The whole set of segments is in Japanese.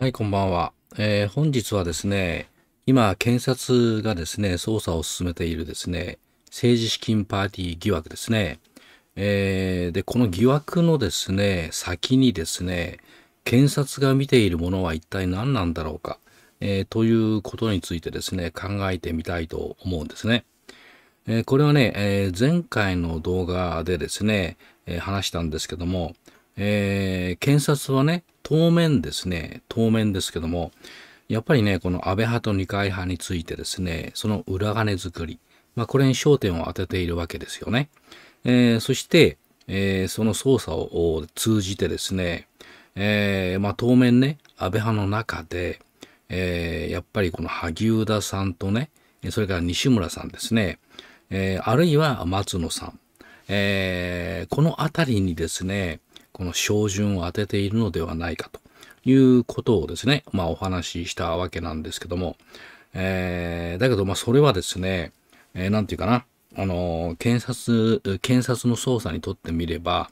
はい、こんばんは。えー、本日はですね、今、検察がですね、捜査を進めているですね、政治資金パーティー疑惑ですね。えー、で、この疑惑のですね、先にですね、検察が見ているものは一体何なんだろうか、えー、ということについてですね、考えてみたいと思うんですね。えこれはね、え前回の動画でですね、え話したんですけども、えー、検察はね、当面ですね、当面ですけども、やっぱりね、この安倍派と二階派についてですね、その裏金作り、まあ、これに焦点を当てているわけですよね。えー、そして、えー、その捜査を通じてですね、えー、まあ、当面ね、安倍派の中で、えやっぱりこの萩生田さんとね、それから西村さんですね、えあるいは松野さん、えこの辺りにですね、この照準を当てているのではないかということをですね、まあお話ししたわけなんですけども、えー、だけどまあそれはですね、えー、なんていうかな、あの検察、検察の捜査にとってみれば、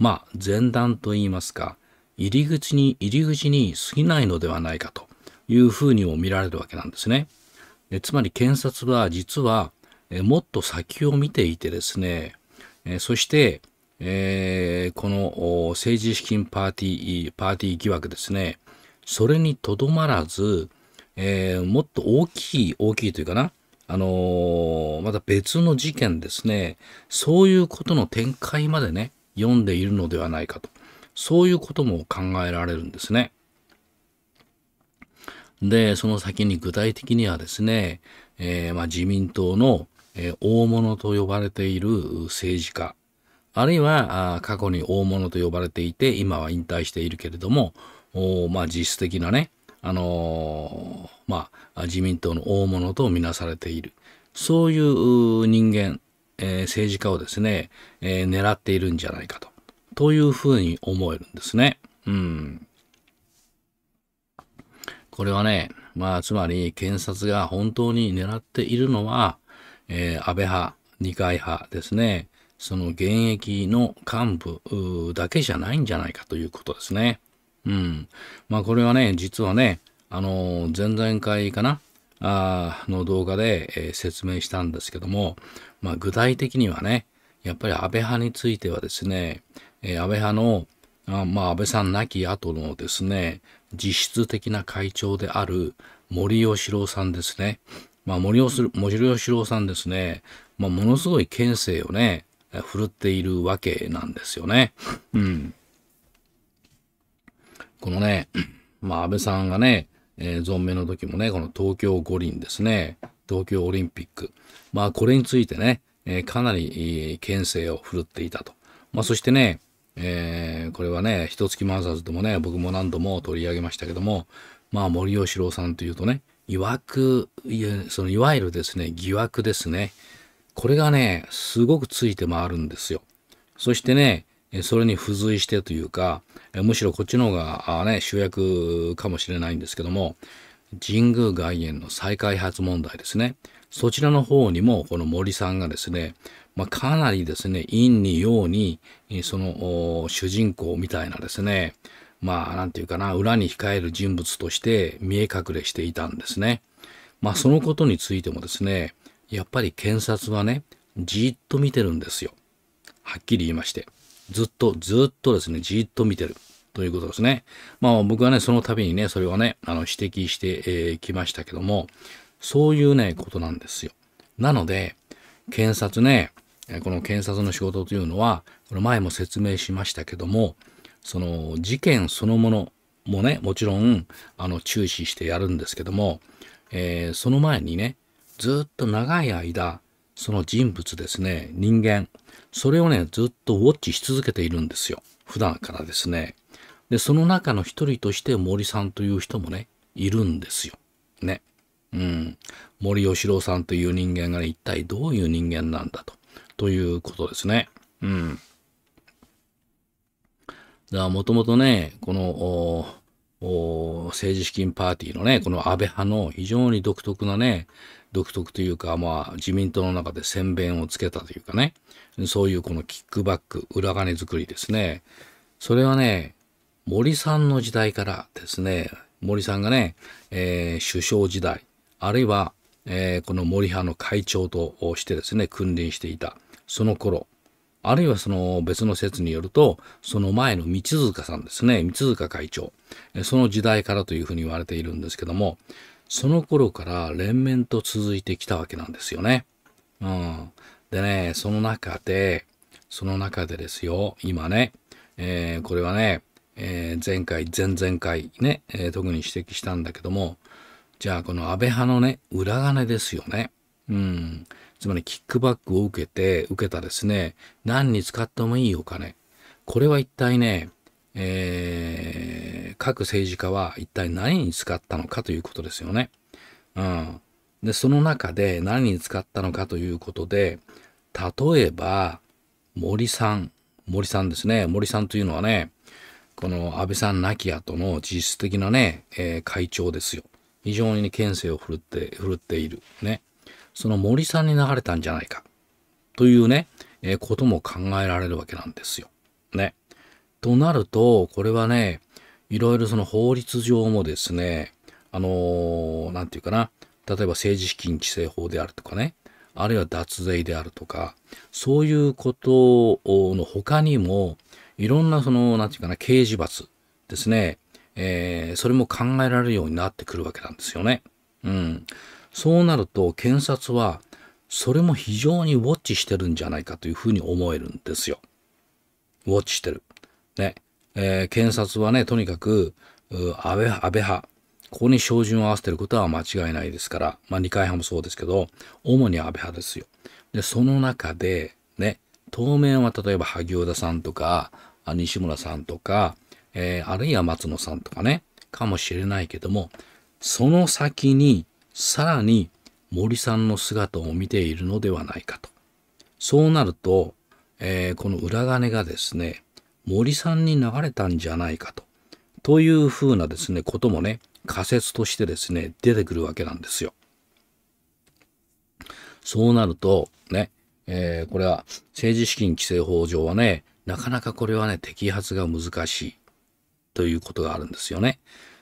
まあ前段と言いますか、入り口に、入り口に過ぎないのではないかというふうにも見られるわけなんですね。えつまり検察は実は、えもっと先を見ていてですね、えそして、えー、この政治資金パーティー、パーティー疑惑ですね。それにとどまらず、えー、もっと大きい、大きいというかな、あのー、また別の事件ですね。そういうことの展開までね、読んでいるのではないかと。そういうことも考えられるんですね。で、その先に具体的にはですね、えー、まあ、自民党の、え大物と呼ばれている政治家、あるいは過去に大物と呼ばれていて、今は引退しているけれども、まあ、実質的なね、あのー、まあ、自民党の大物とみなされている。そういう人間、えー、政治家をですね、えー、狙っているんじゃないかと。というふうに思えるんですね。うん。これはね、まあ、つまり検察が本当に狙っているのは、え安倍派、二階派ですね。その現役の幹部だけじゃないんじゃないかということですね。うん。まあこれはね、実はね、あの、前々回かなあの動画で、えー、説明したんですけども、まあ具体的にはね、やっぱり安倍派についてはですね、えー、安倍派のあまあ安倍さん亡き後のですね、実質的な会長である森喜朗さんですね。まあ森喜朗さんですね、まあものすごい県政をね、振るっているわけなんですよね。うん。このね、まあ安倍さんがね、えー、存命の時もね、この東京五輪ですね、東京オリンピック。まあこれについてね、えー、かなり、えー、牽制を振るっていたと。まあそしてね、えー、これはね、一月マンサーズでもね、僕も何度も取り上げましたけども、まあ森喜朗さんというとね、いわく、いわゆるですね、疑惑ですね。これがね、すごくついて回るんですよ。そしてね、それに付随してというか、むしろこっちの方がね、主役かもしれないんですけども、神宮外苑の再開発問題ですね。そちらの方にも、この森さんがですね、まあ、かなりですね、陰に陽に、その主人公みたいなですね、まあ、なんていうかな、裏に控える人物として見え隠れしていたんですね。まあ、そのことについてもですね、やっぱり検察はね、じっと見てるんですよ。はっきり言いまして。ずっと、ずっとですね、じーっと見てる。ということですね。まあ僕はね、その度にね、それをね、あの指摘してき、えましたけども、そういうね、ことなんですよ。なので、検察ね、この検察の仕事というのは、この前も説明しましたけども、その事件そのものもね、もちろん、あの、注視してやるんですけども、えー、その前にね、ずっと長い間、その人物ですね、人間、それをね、ずっとウォッチし続けているんですよ。普段からですね。で、その中の一人として森さんという人もね、いるんですよ。ね。うん。森喜朗さんという人間が、ね、一体どういう人間なんだと。ということですね。うん。だからもともとね、この、政治資金パーティーのね、この安倍派の非常に独特なね、独特というか、まあ、自民党の中で先弁をつけたというかね、そういうこのキックバック、裏金作りですね。それはね、森さんの時代からですね、森さんがね、えー、首相時代、あるいは、えー、この森派の会長としてですね、君臨していた、その頃、あるいはその別の説によると、その前の道塚さんですね、道塚会長、その時代からというふうに言われているんですけども、その頃から連綿と続いてきたわけなんですよね。うん。でね、その中で、その中でですよ、今ね、えー、これはね、えー、前回、前々回ね、えー、特に指摘したんだけども、じゃあこの安倍派のね、裏金ですよね。うん。つまりキックバックを受けて、受けたですね、何に使ってもいいお金。これは一体ね、えー、各政治家は一体何に使ったのかということですよね。うん。で、その中で何に使ったのかということで、例えば、森さん、森さんですね。森さんというのはね、この安倍さん亡き後の実質的なね、えー、会長ですよ。非常に、県政を振るって、振るっている。ね。その森さんに流れたんじゃないか。というね、えー、ことも考えられるわけなんですよ。ね。となると、これはね、いろいろその法律上もですね、あのー、なんていうかな、例えば政治資金規正法であるとかね、あるいは脱税であるとか、そういうことの他にも、いろんなその、なんていうかな、刑事罰ですね、えー、それも考えられるようになってくるわけなんですよね。うん。そうなると、検察は、それも非常にウォッチしてるんじゃないかというふうに思えるんですよ。ウォッチしてる。ね、えー、検察はね、とにかく、安倍安倍派、ここに照準を合わせてることは間違いないですから、まあ、二階派もそうですけど、主に安倍派ですよ。で、その中で、ね、当面は例えば萩生田さんとか、西村さんとか、えー、あるいは松野さんとかね、かもしれないけども、その先に、さらに森さんの姿を見ているのではないかと。そうなると、えー、この裏金がですね、森さんに流れたんじゃないかと。というふうなですね、こともね、仮説としてですね、出てくるわけなんですよ。そうなると、ね、えー、これは政治資金規正法上はね、なかなかこれはね、摘発が難しいということがあるんですよね。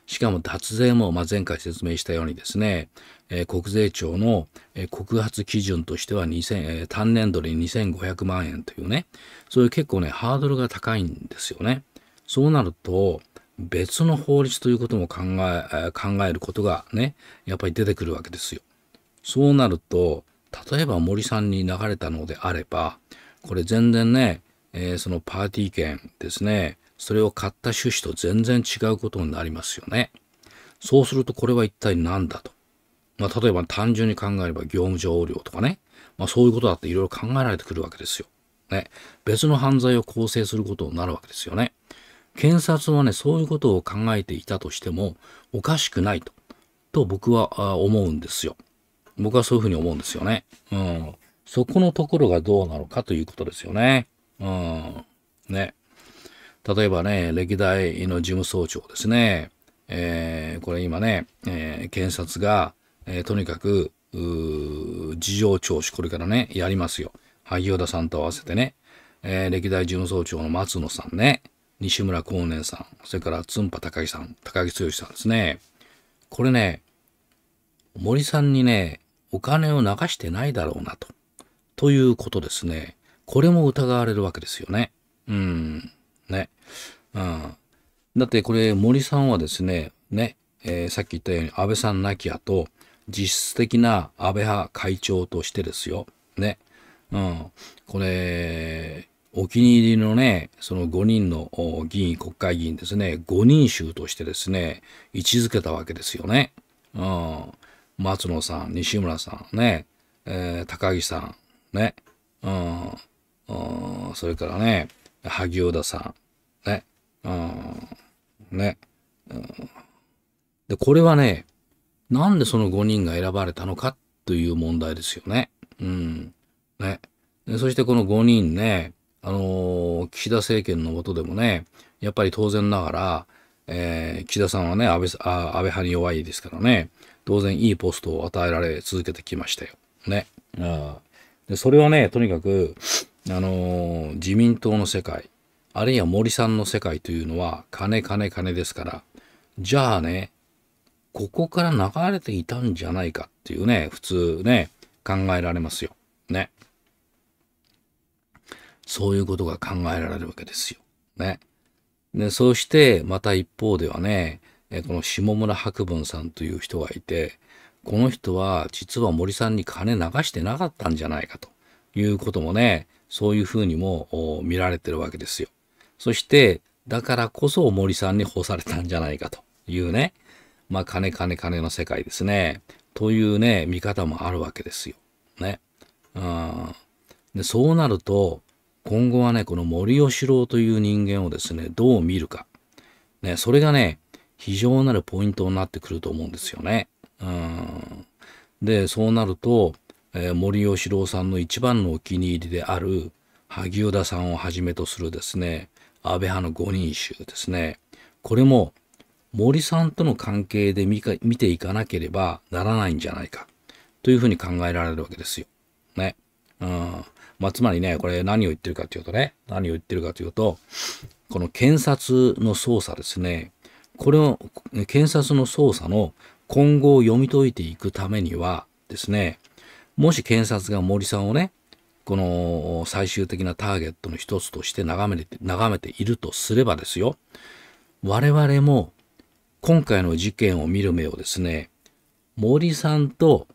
しかも脱税も、まあ、前回説明したようにですね、えー、国税庁の、えー、告発基準としては2000、えー、単年度で2500万円というね、そういう結構ね、ハードルが高いんですよね。そうなると、別の法律ということも考え、考えることがね、やっぱり出てくるわけですよ。そうなると、例えば森さんに流れたのであれば、これ全然ね、えー、そのパーティー券ですね、それを買った趣旨と全然違うことになりますよね。そうするとこれは一体何だと。まあ、例えば単純に考えれば業務上横領とかね。まあ、そういうことだっていろいろ考えられてくるわけですよ。ね。別の犯罪を構成することになるわけですよね。検察はね、そういうことを考えていたとしても、おかしくないと、と僕は思うんですよ。僕はそういうふうに思うんですよね。うん。そこのところがどうなのかということですよね。うん。ね。例えばね、歴代の事務総長ですね、えー、これ今ね、えー、検察が、えー、とにかく、事情聴取、これからね、やりますよ。萩生田さんと合わせてね、え歴代事務総長の松野さんね、西村光年さん、それからつんぱ高木さん、高木剛さんですね。これね、森さんにね、お金を流してないだろうなと。ということですね。これも疑われるわけですよね。うん。ね。うん。だってこれ森さんはですね、ね、えー、さっき言ったように安倍さん亡き後、実質的な安倍派会長としてですよ。ね。うん。これ、お気に入りのね、その5人の議員、国会議員ですね、5人衆としてですね、位置づけたわけですよね。うん。松野さん、西村さんね、えー、高木さんね、うん、うん、それからね、萩生田さん。ね。うん。ね。うん、で、これはね、なんでその5人が選ばれたのかという問題ですよね。うん。ね。そしてこの5人ね、あのー、岸田政権の下でもね、やっぱり当然ながら、えー、岸田さんはね、安倍あ安倍派に弱いですからね、当然いいポストを与えられ続けてきましたよ。ね。でそれはね、とにかく、あの自民党の世界あるいは森さんの世界というのは金金金ですからじゃあねここから流れていたんじゃないかっていうね普通ね考えられますよ。ね。そういうことが考えられるわけですよ。ね。でそしてまた一方ではねこの下村博文さんという人がいてこの人は実は森さんに金流してなかったんじゃないかということもねそういうふうにも見られてるわけですよ。そして、だからこそ森さんに干されたんじゃないかというね、まあ、金金金の世界ですね。というね、見方もあるわけですよ。ね。うん。で、そうなると、今後はね、この森喜朗という人間をですね、どう見るか。ね、それがね、非常なるポイントになってくると思うんですよね。うん。で、そうなると、え森喜朗さんの一番のお気に入りである萩生田さんをはじめとするですね安倍派の5人衆ですねこれも森さんとの関係で見ていかなければならないんじゃないかというふうに考えられるわけですよ。ね。うん。まあ、つまりね、これ何を言ってるかというとね、何を言ってるかというと、この検察の捜査ですね、これを、検察の捜査の今後を読み解いていくためにはですね、もし検察が森さんをね、この最終的なターゲットの一つとして眺めて、眺めているとすればですよ、我々も今回の事件を見る目をですね、森さんと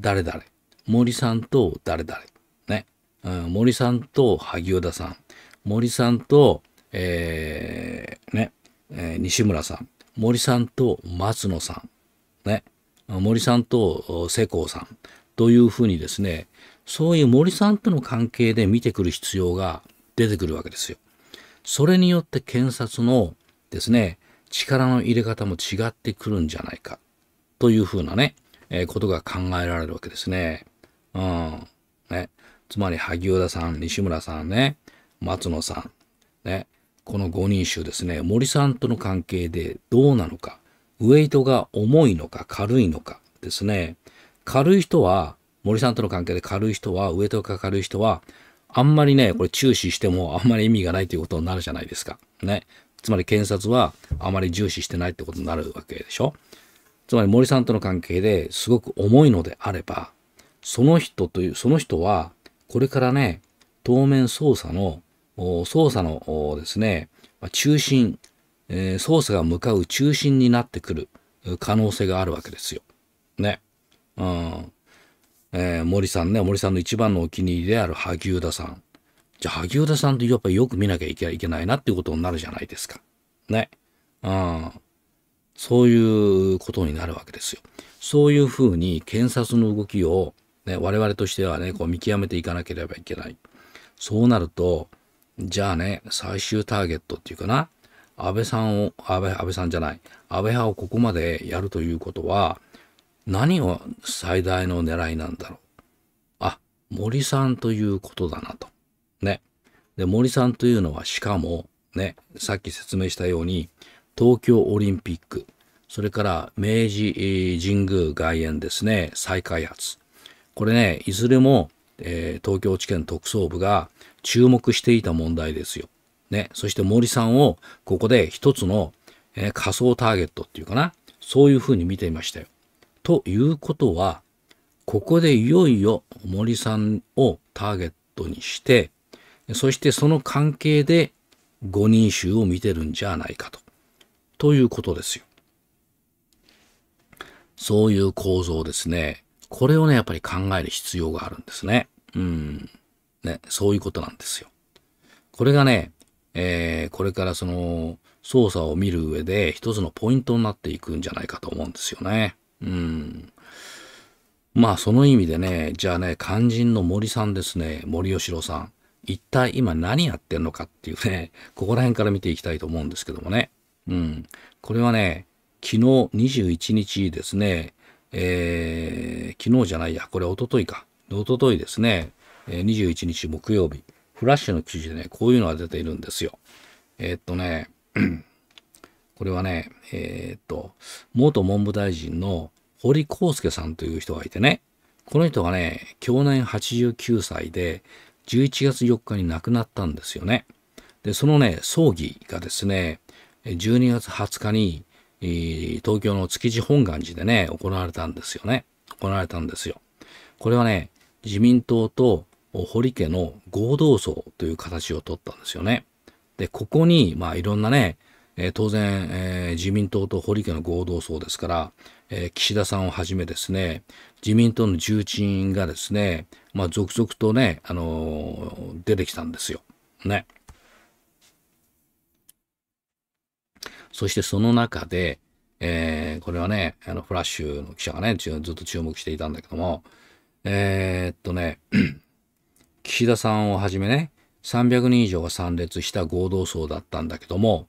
誰々、森さんと誰々、ね、うん、森さんと萩生田さん、森さんと、えー、ね、えー、西村さん、森さんと松野さん、ね、森さんと世耕さん、というふうにですね、そういう森さんとの関係で見てくる必要が出てくるわけですよ。それによって検察のですね、力の入れ方も違ってくるんじゃないかというふうなね、えー、ことが考えられるわけですね。うん。ね。つまり、萩生田さん、西村さんね、松野さん、ね。この5人衆ですね、森さんとの関係でどうなのか、ウエイトが重いのか軽いのかですね。軽い人は、森さんとの関係で軽い人は、上とか軽い人は、あんまりね、これ注視してもあんまり意味がないということになるじゃないですか。ね。つまり検察はあまり重視してないってことになるわけでしょ。つまり森さんとの関係ですごく重いのであれば、その人という、その人は、これからね、当面捜査の、捜査のですね、中心、えー、捜査が向かう中心になってくる可能性があるわけですよ。ね。うん。えー、森さんね、森さんの一番のお気に入りである萩生田さん。じゃあ、萩生田さんってやっぱりよく見なきゃいけないなっていうことになるじゃないですか。ね。うん。そういうことになるわけですよ。そういうふうに検察の動きを、ね、我々としてはね、こう見極めていかなければいけない。そうなると、じゃあね、最終ターゲットっていうかな、安倍さんを、安倍、安倍さんじゃない、安倍派をここまでやるということは、何を最大の狙いなんだろう。あ、森さんということだなと。ね。で、森さんというのはしかも、ね、さっき説明したように、東京オリンピック、それから明治神宮外苑ですね、再開発。これね、いずれも、えー、東京地検特捜部が注目していた問題ですよ。ね、そして森さんをここで一つの、えー、仮想ターゲットっていうかな、そういうふうに見ていましたよ。ということは、ここでいよいよ森さんをターゲットにして、そしてその関係で5人衆を見てるんじゃないかと。ということですよ。そういう構造ですね。これをね、やっぱり考える必要があるんですね。うん。ね、そういうことなんですよ。これがね、えー、これからその、操作を見る上で一つのポイントになっていくんじゃないかと思うんですよね。うん。まあその意味でね、じゃあね、肝心の森さんですね、森喜朗さん。一体今何やってんのかっていうね、ここら辺から見ていきたいと思うんですけどもね。うん。これはね、昨日21日ですね、えー、昨日じゃないや、これ一昨日か。一昨日ですね、21日木曜日、フラッシュの記事でね、こういうのが出ているんですよ。えー、っとね、これはね、えー、っと、元文部大臣の堀康介さんという人がいてね、この人がね、去年89歳で、11月4日に亡くなったんですよね。で、そのね、葬儀がですね、12月20日に、東京の築地本願寺でね、行われたんですよね。行われたんですよ。これはね、自民党と堀家の合同葬という形をとったんですよね。で、ここに、まあいろんなね、えー、当然、えー、自民党と堀家の合同葬ですから、えー、岸田さんをはじめですね、自民党の重鎮がですね、まあ、続々とね、あのー、出てきたんですよ。ね。そしてその中で、えー、これはね、あの、フラッシュの記者がね、ずっと注目していたんだけども、えー、っとね、岸田さんをはじめね、300人以上が参列した合同葬だったんだけども、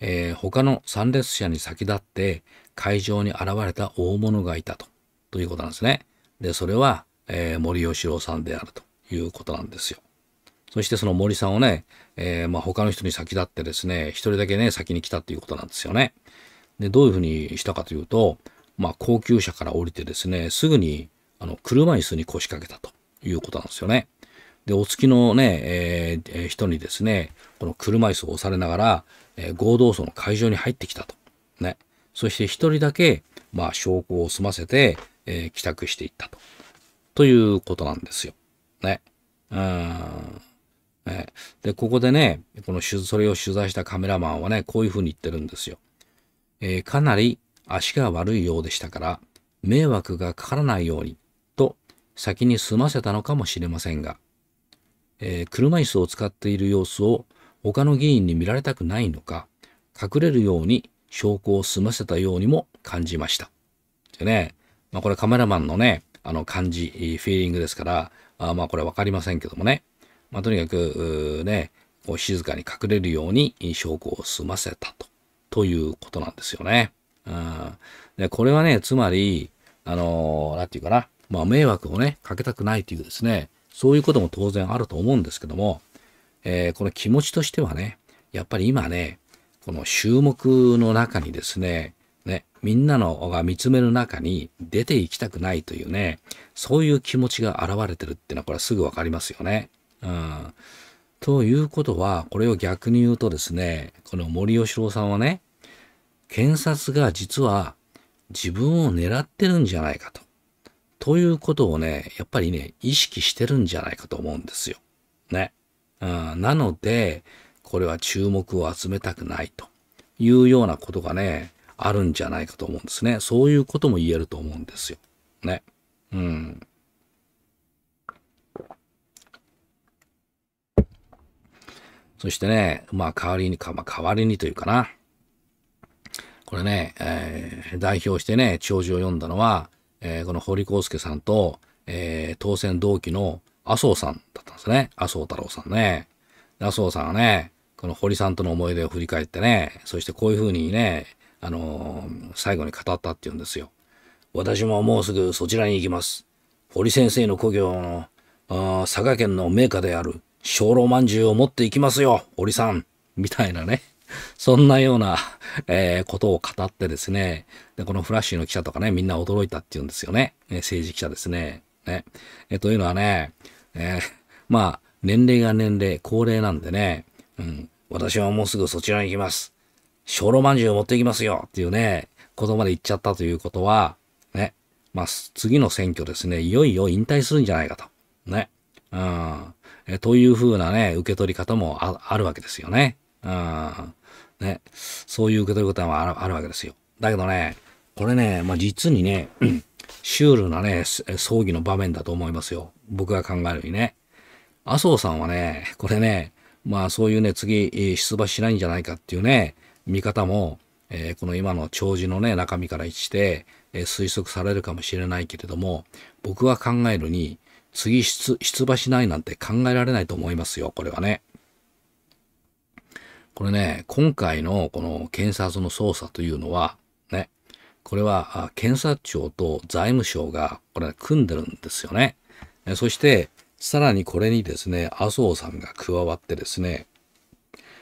えー、他の参列者に先立って会場に現れた大物がいたとということなんですね。で、それは、えー、森喜朗さんであるということなんですよ。そしてその森さんをね、えー、まあ、他の人に先立ってですね、一人だけね、先に来たということなんですよね。で、どういうふうにしたかというと、まあ、高級車から降りてですね、すぐにあの車椅子に腰掛けたということなんですよね。で、お付きのね、えー、人にですね、この車椅子を押されながら、えー、合同葬の会場に入ってきたと。ね。そして一人だけ、まあ、証拠を済ませて、えー、帰宅していったと。ということなんですよ。ね。うん。ね、で、ここでね、この、それを取材したカメラマンはね、こういうふうに言ってるんですよ。えー、かなり足が悪いようでしたから、迷惑がかからないように、と、先に済ませたのかもしれませんが、えー、車椅子を使っている様子を他の議員に見られたくないのか、隠れるように証拠を済ませたようにも感じました。でね、まあ、これカメラマンのね、あの感じ、フィーリングですから、あまあこれわかりませんけどもね、まあ、とにかく、ね、こう静かに隠れるように証拠を済ませたと、ということなんですよね。うん、でこれはね、つまり、あのー、なんていうかな、まあ、迷惑をね、かけたくないというですね、そういうことも当然あると思うんですけども、えー、この気持ちとしてはね、やっぱり今ね、この衆目の中にですね、ね、みんなのが見つめる中に出ていきたくないというね、そういう気持ちが現れてるっていうのはこれすぐわかりますよね。うん。ということは、これを逆に言うとですね、この森喜朗さんはね、検察が実は自分を狙ってるんじゃないかと。ということをね、やっぱりね、意識してるんじゃないかと思うんですよ。ね。うん、なので、これは注目を集めたくないというようなことがね、あるんじゃないかと思うんですね。そういうことも言えると思うんですよ。ね。うん。そしてね、まあ代わりにか、まあ代わりにというかな。これね、えー、代表してね、長寿を読んだのは、えー、この堀康介さんと、えー、当選同期の麻生さんだったんですね。麻生太郎さんね。麻生さんはね、この堀さんとの思い出を振り返ってね、そしてこういうふうにね、あのー、最後に語ったっていうんですよ。私ももうすぐそちらに行きます。堀先生の故郷の、佐賀県の名家である、小老まんじゅうを持って行きますよ、堀さんみたいなね。そんなような、えー、ことを語ってですね、で、このフラッシュの記者とかね、みんな驚いたって言うんですよね。え政治記者ですね。ね。えというのはね、えー、まあ、年齢が年齢、高齢なんでね、うん、私はもうすぐそちらに行きます。小炉まんじゅうを持って行きますよっていうね、ことまで言っちゃったということは、ね、まあ、次の選挙ですね、いよいよ引退するんじゃないかと。ね。うん。えというふうなね、受け取り方もあるわけですよね。うん。ね。そういう受け取り方もあるわけですよ。だけどね、これね、まあ、実にね、シュールなね、葬儀の場面だと思いますよ。僕が考えるにね。麻生さんはね、これね、まあそういうね、次、出馬しないんじゃないかっていうね、見方も、えー、この今の弔辞のね、中身から一して、えー、推測されるかもしれないけれども、僕は考えるに、次出馬しないなんて考えられないと思いますよ、これはね。これね、今回のこの検察の捜査というのは、これは検察庁と財務省がこれ組んでるんですよね。そしてさらにこれにですね麻生さんが加わってですね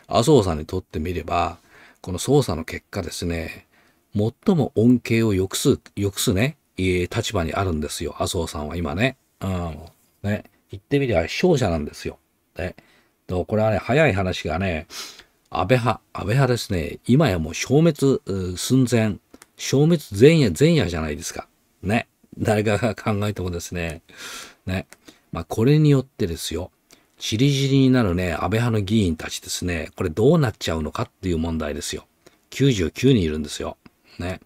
麻生さんにとってみればこの捜査の結果ですね最も恩恵をくすくすね立場にあるんですよ麻生さんは今ね。うん、ね言ってみれば勝者なんですよ。ね、これはね早い話がね安倍派安倍派ですね今やもう消滅寸前消滅前夜前夜じゃないですか。ね。誰かが考えてもですね。ね。まあ、これによってですよ。ちりぢりになるね、安倍派の議員たちですね。これどうなっちゃうのかっていう問題ですよ。99人いるんですよ。ね。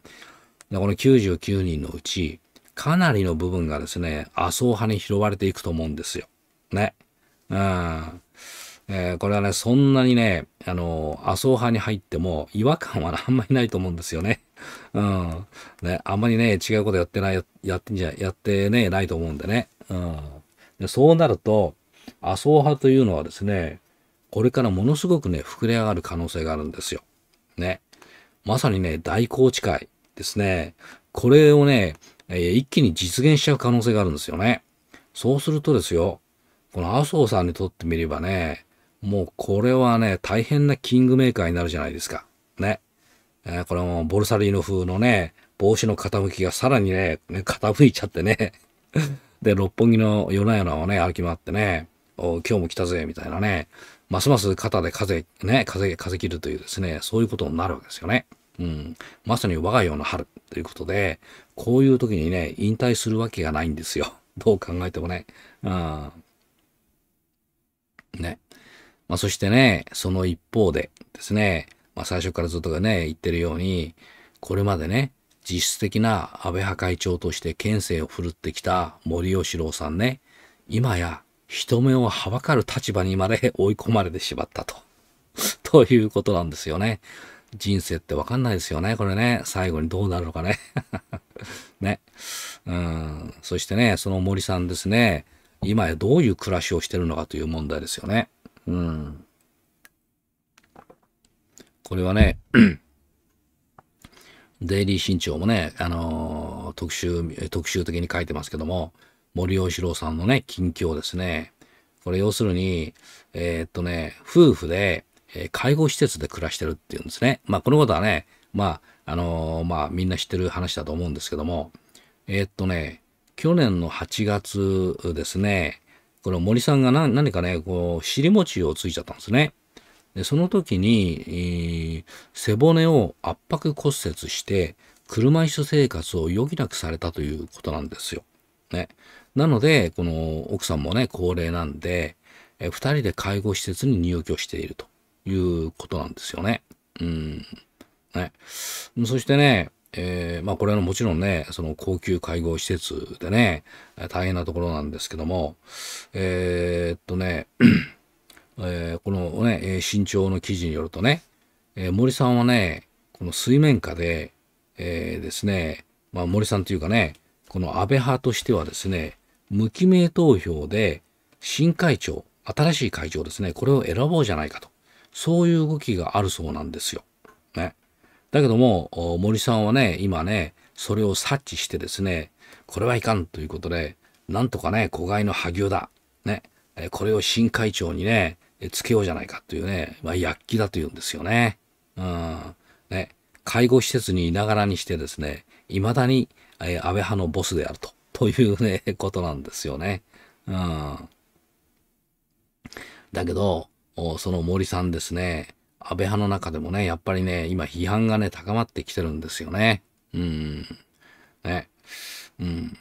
で、この99人のうち、かなりの部分がですね、麻生派に拾われていくと思うんですよ。ね。うん。えー、これはね、そんなにね、あの、麻生派に入っても違和感は、あんまりないと思うんですよね。うん。ね、あんまりね、違うことやってない、やってんじゃ、やってね、ないと思うんでね。うん。でそうなると、麻生派というのはですね、これからものすごくね、膨れ上がる可能性があるんですよ。ね。まさにね、大宏池会ですね。これをね、えー、一気に実現しちゃう可能性があるんですよね。そうするとですよ、この麻生さんにとってみればね、もうこれはね、大変なキングメーカーになるじゃないですか。ね。えー、これもボルサリーノ風のね、帽子の傾きがさらにね、ね傾いちゃってね。で、六本木の夜な夜なをね、歩き回ってね、お今日も来たぜ、みたいなね。ますます肩で風、ね、風、風切るというですね、そういうことになるわけですよね。うん。まさに我が世の春ということで、こういう時にね、引退するわけがないんですよ。どう考えてもね。うん。ね。まあ、そしてね、その一方でですね、まあ、最初からずっとね、言ってるように、これまでね、実質的な安倍派会長として県政を振るってきた森喜朗さんね、今や人目をはばかる立場にまで追い込まれてしまったと。ということなんですよね。人生ってわかんないですよね。これね。最後にどうなるのかね。ね。うん。そしてね、その森さんですね。今やどういう暮らしをしてるのかという問題ですよね。うん。これはね、デイリー新潮もね、あのー、特集、特集的に書いてますけども、森尾志郎さんのね、近況ですね。これ要するに、えー、っとね、夫婦で、えー、介護施設で暮らしてるっていうんですね。まあ、このことはね、まあ、あのー、まあ、みんな知ってる話だと思うんですけども、えっとね、去年の8月ですね、この森さんが何何かね、こう、尻餅をついちゃったんですね。で、その時に、えー、背骨を圧迫骨折して、車椅子生活を余儀なくされたということなんですよ。ね。なので、この奥さんもね、高齢なんで、え2人で介護施設に入居しているということなんですよね。うん。ね。そしてね、えー、まあこれはもちろんね、その高級介護施設でね、大変なところなんですけども、えー、っとね、えー、このね、新潮の記事によるとね、えー、森さんはね、この水面下で、えー、ですね、まあ森さんというかね、この安倍派としてはですね、無記名投票で新会長、新しい会長ですね、これを選ぼうじゃないかと、そういう動きがあるそうなんですよ。だけども、森さんはね、今ね、それを察知してですね、これはいかんということで、なんとかね、子飼いの萩生田、ね、これを新会長にね、つけようじゃないかというね、まあ、躍起だというんですよね。うん。ね、介護施設にいながらにしてですね、未だに、え安倍派のボスであると、というね、ことなんですよね。うん。だけど、その森さんですね、安倍派の中でもね、やっぱりね、今批判がね、高まってきてるんですよね。うん。ね。うん。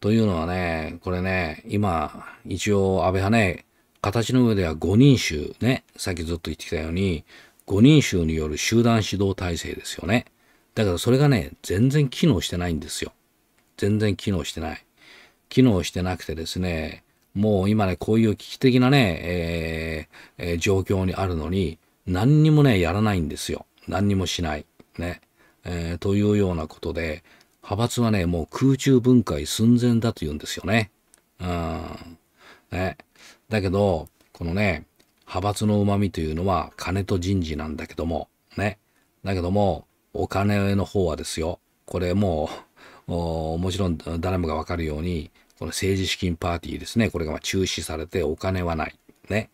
というのはね、これね、今、一応安倍派ね、形の上では5人衆ね、さっきずっと言ってきたように、5人衆による集団指導体制ですよね。だからそれがね、全然機能してないんですよ。全然機能してない。機能してなくてですね、もう今ね、こういう危機的なね、えーえー、状況にあるのに、何にもね、やらないんですよ。何にもしない。ね。えー、というようなことで、派閥はね、もう空中分解寸前だと言うんですよね。うん。ね。だけど、このね、派閥の旨味というのは金と人事なんだけども、ね。だけども、お金の方はですよ。これもう、もちろん誰もがわかるように、この政治資金パーティーですね。これがま中止されてお金はない。ね。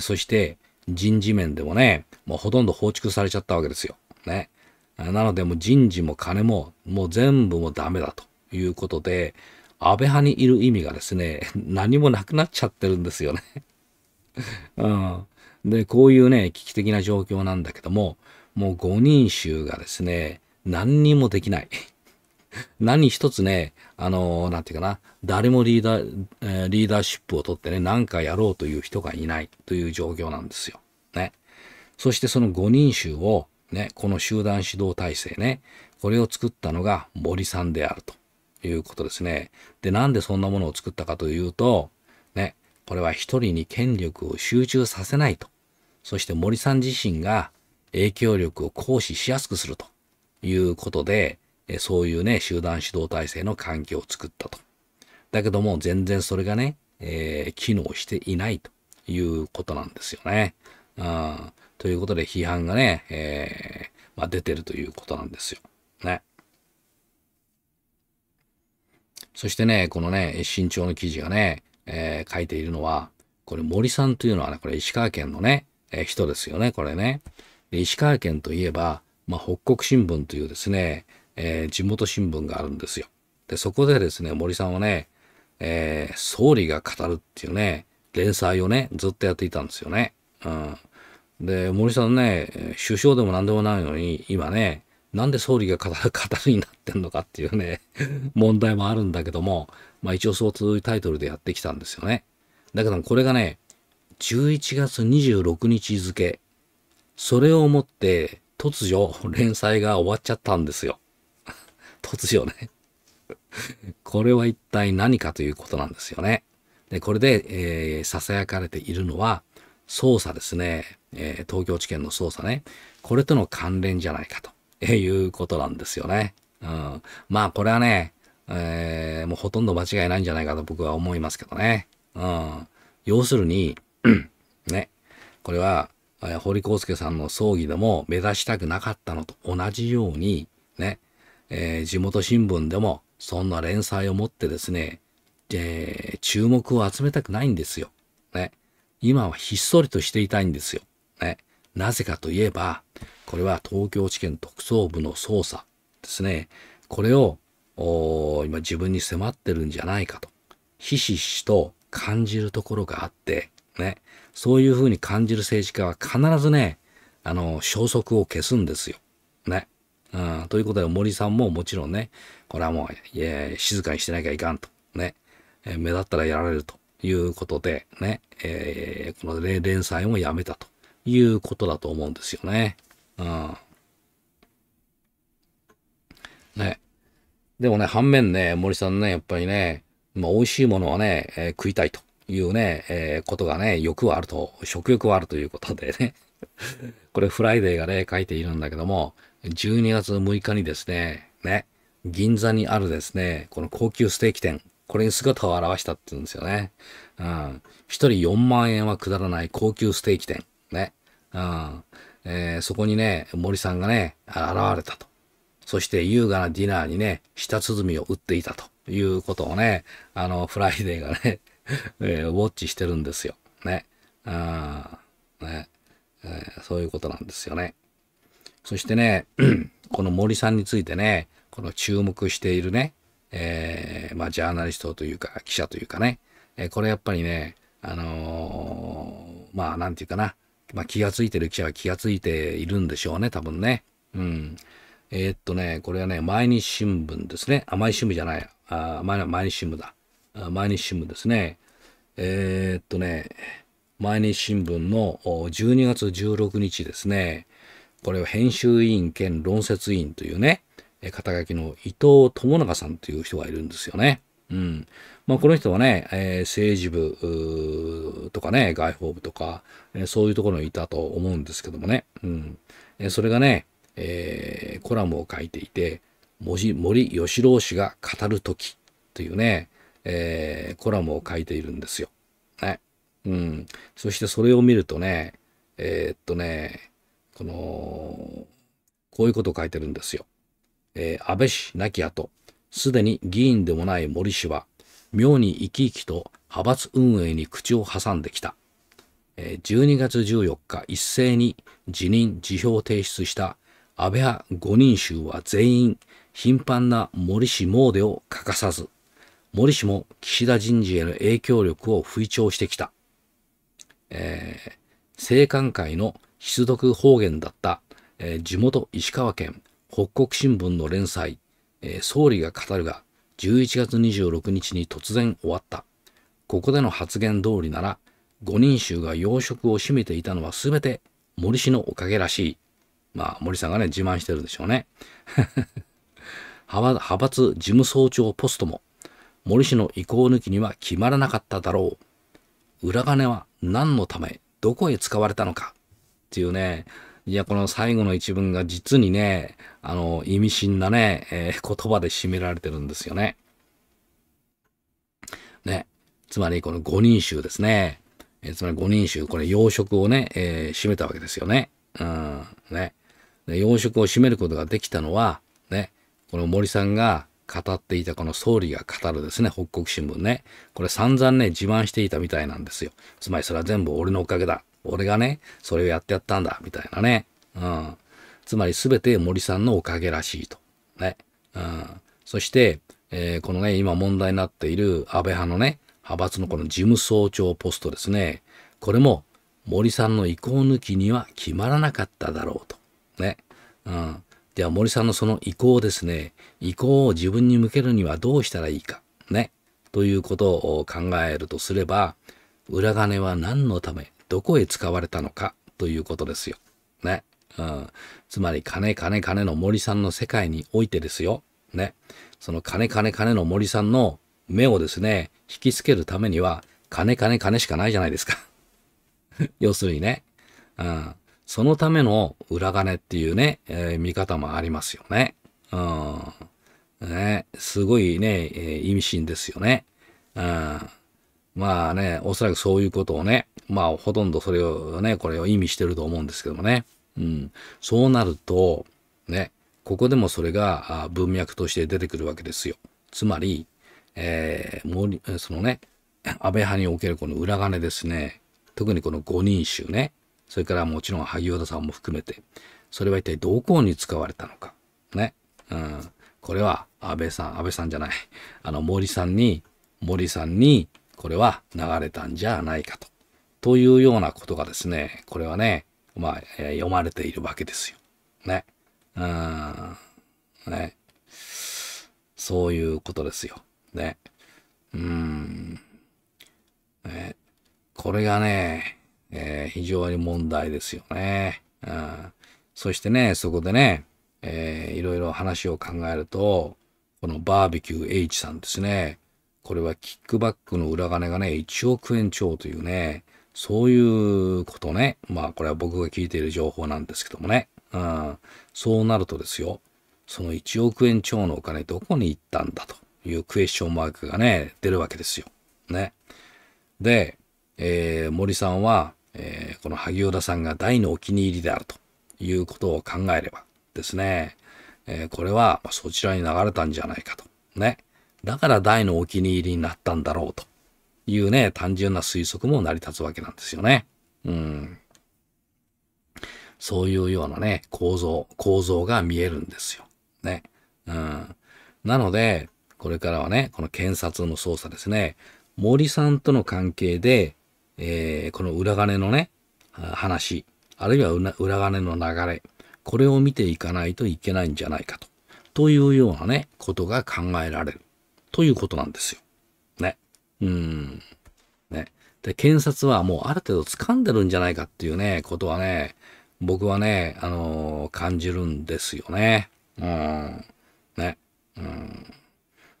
そして、人事面でもね、もうほとんど放逐されちゃったわけですよ。ね。なのでもう人事も金も、もう全部もダメだということで、安倍派にいる意味がですね、何もなくなっちゃってるんですよね。うん。で、こういうね、危機的な状況なんだけども、もう5人衆がですね、何にもできない。何一つね、あの何なんていうかな、誰もリーダー、リーダーシップを取ってね、何かやろうという人がいないという状況なんですよ。ね。そしてその5人衆を、ね、この集団指導体制ね、これを作ったのが森さんであるということですね。で、なんでそんなものを作ったかというと、ね、これは一人に権力を集中させないと。そして森さん自身が影響力を行使しやすくするということで、えそういうね、集団指導体制の環境を作ったと。だけども、全然それがね、えー、機能していないということなんですよね。うん、ということで、批判がね、えー、まあ、出てるということなんですよ。ね。そしてね、このね、新潮の記事がね、えー、書いているのは、これ森さんというのはね、これ石川県のね、えー、人ですよね、これね。石川県といえば、まあ、北国新聞というですね、えー、地元新聞があるんですよ。で、そこでですね、森さんはね、えー、総理が語るっていうね、連載をね、ずっとやっていたんですよね。うん。で、森さんね、首相でも何でもないのに、今ね、なんで総理が語る、語るになってんのかっていうね、問題もあるんだけども、まあ一応そういうタイトルでやってきたんですよね。だけどこれがね、11月26日付、それをもって突如連載が終わっちゃったんですよ。突如ね これは一体何かということなんですよね。で、これで、えー、囁かれているのは、捜査ですね、えー、東京地検の捜査ね、これとの関連じゃないかということなんですよね。うん、まあ、これはね、えー、もうほとんど間違いないんじゃないかと僕は思いますけどね。うん、要するに、ね、これは、えー、堀康介さんの葬儀でも目指したくなかったのと同じように、ね、えー、地元新聞でもそんな連載を持ってですね、えー、注目を集めたくないんですよ。ね。今はひっそりとしていたいんですよ。ね。なぜかといえば、これは東京地検特捜部の捜査ですね。これを、今自分に迫ってるんじゃないかと、ひしひしと感じるところがあって、ね。そういうふうに感じる政治家は必ずね、あの、消息を消すんですよ。ね。うん、ということで森さんももちろんね、これはもう、静かにしてなきゃいかんと。ね。えー、目立ったらやられるということで、ね。えー、この連載もやめたということだと思うんですよね。うん。ね。でもね、反面ね、森さんね、やっぱりね、まあ、美味しいものはね、えー、食いたいというね、えー、ことがね、欲はあると、食欲はあるということでね。これ、フライデーがね、書いているんだけども、12月6日にですね、ね、銀座にあるですね、この高級ステーキ店、これに姿を現したって言うんですよね。うん。一人4万円はくだらない高級ステーキ店、ね。うん。えー、そこにね、森さんがね、現れたと。そして優雅なディナーにね、舌鼓を打っていたということをね、あの、フライデーがね、えー、ウォッチしてるんですよ。ね。あね、えー、そういうことなんですよね。そしてね、この森さんについてね、この注目しているね、えー、まあ、ジャーナリストというか、記者というかね、えー、これやっぱりね、あのー、まあ、なんていうかな、まあ、気がついてる記者は気がついているんでしょうね、多分ね。うん。えー、っとね、これはね、毎日新聞ですね。あ、毎日新聞じゃない。あ毎日新聞だ毎日新聞ですね。えー、っとね、毎日新聞の12月16日ですね。これを編集委員兼論説委員というね、肩書きの伊藤智永さんという人がいるんですよね。うん。まあ、この人はね、えー、政治部とかね、外交部とか、えー、そういうところにいたと思うんですけどもね。うん。えー、それがね、えー、コラムを書いていて、文字森喜朗氏が語る時というね、えー、コラムを書いているんですよ。ね。うん。そしてそれを見るとね、えー、っとね、この、こういうことを書いてるんですよ。えー、安倍氏亡き後、すでに議員でもない森氏は、妙に生き生きと派閥運営に口を挟んできた。12月14日一斉に辞任辞表を提出した安倍派5人衆は全員頻繁な森氏詣でを欠かさず森氏も岸田人事への影響力を吹聴してきた、えー、政官会の必読方言だった、えー、地元石川県北国新聞の連載、えー、総理が語るが11月26日に突然終わった。ここでの発言通りなら、五人衆が要職を占めていたのは全て森氏のおかげらしい。まあ、森さんがね、自慢してるでしょうね。派閥事務総長ポストも、森氏の意向抜きには決まらなかっただろう。裏金は何のため、どこへ使われたのか。っていうね、いや、この最後の一文が実にね、あの、意味深なね、えー、言葉で締められてるんですよね。ね。つまり、この五人衆ですね。えー、つまり五人衆、これ、養殖をね、えー、締めたわけですよね。うん、ね。養殖を締めることができたのは、ね、この森さんが語っていたこの総理が語るですね、北国新聞ね。これ散々ね、自慢していたみたいなんですよ。つまりそれは全部俺のおかげだ。俺がね、それをやってやったんだ、みたいなね。うん。つまり全て森さんのおかげらしいと。ね。うん。そして、えー、このね、今問題になっている安倍派のね、派閥のこの事務総長ポストですね。これも森さんの意向抜きには決まらなかっただろうと。ね。うん。では森さんのその意向ですね。意向を自分に向けるにはどうしたらいいか。ね。ということを考えるとすれば、裏金は何のため、どこへ使われたのかということですよ。ね。うん。つまり、金、金、金の森さんの世界においてですよ。ね。その金、金、金の森さんの目をですね、引きつけるためには、金、金、金しかないじゃないですか。要するにね。うん。そのための裏金っていうね、えー、見方もありますよね。うん。ね、すごいね、えー、意味深ですよね。うん。まあね、おそらくそういうことをね、まあほとんどそれをね、これを意味してると思うんですけどもね。うん。そうなると、ね、ここでもそれが文脈として出てくるわけですよ。つまり、えー、そのね、安倍派におけるこの裏金ですね。特にこの五人衆ね。それからもちろん萩生田さんも含めて、それは一体どこに使われたのか。ね。うん。これは安倍さん、安倍さんじゃない。あの森さんに、森さんに、これは流れたんじゃないかと。というようなことがですね、これはね、まあ、読まれているわけですよ。ね。うん。ね。そういうことですよ。ね。うん。ね。これがね、えー、非常に問題ですよね。うん。そしてね、そこでね、えー、いろいろ話を考えると、このバーベキュー H さんですね。これはキックバックの裏金がね、1億円超というね、そういうことね。まあこれは僕が聞いている情報なんですけどもね。うん。そうなるとですよ、その1億円超のお金どこに行ったんだというクエスチョンマークがね、出るわけですよ。ね。で、えー、森さんは、えー、この萩生田さんが大のお気に入りであるということを考えればですね、えー、これはそちらに流れたんじゃないかと。ね。だから大のお気に入りになったんだろうというね、単純な推測も成り立つわけなんですよね。うん。そういうようなね、構造、構造が見えるんですよ。ね。うん。なので、これからはね、この検察の捜査ですね、森さんとの関係で、えー、この裏金のね、話、あるいは裏金の流れ、これを見ていかないといけないんじゃないかと。というようなね、ことが考えられる。ということなんですよ。ね。うん。ね。で、検察はもうある程度掴んでるんじゃないかっていうね、ことはね、僕はね、あのー、感じるんですよね。うん。ね。うん。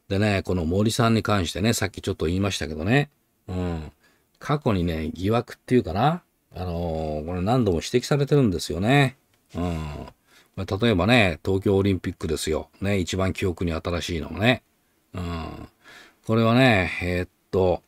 でね、この森さんに関してね、さっきちょっと言いましたけどね、うん。過去にね、疑惑っていうかな、あのー、これ何度も指摘されてるんですよね。うん。例えばね、東京オリンピックですよ。ね、一番記憶に新しいのもね。うん。これはね、えー、っと、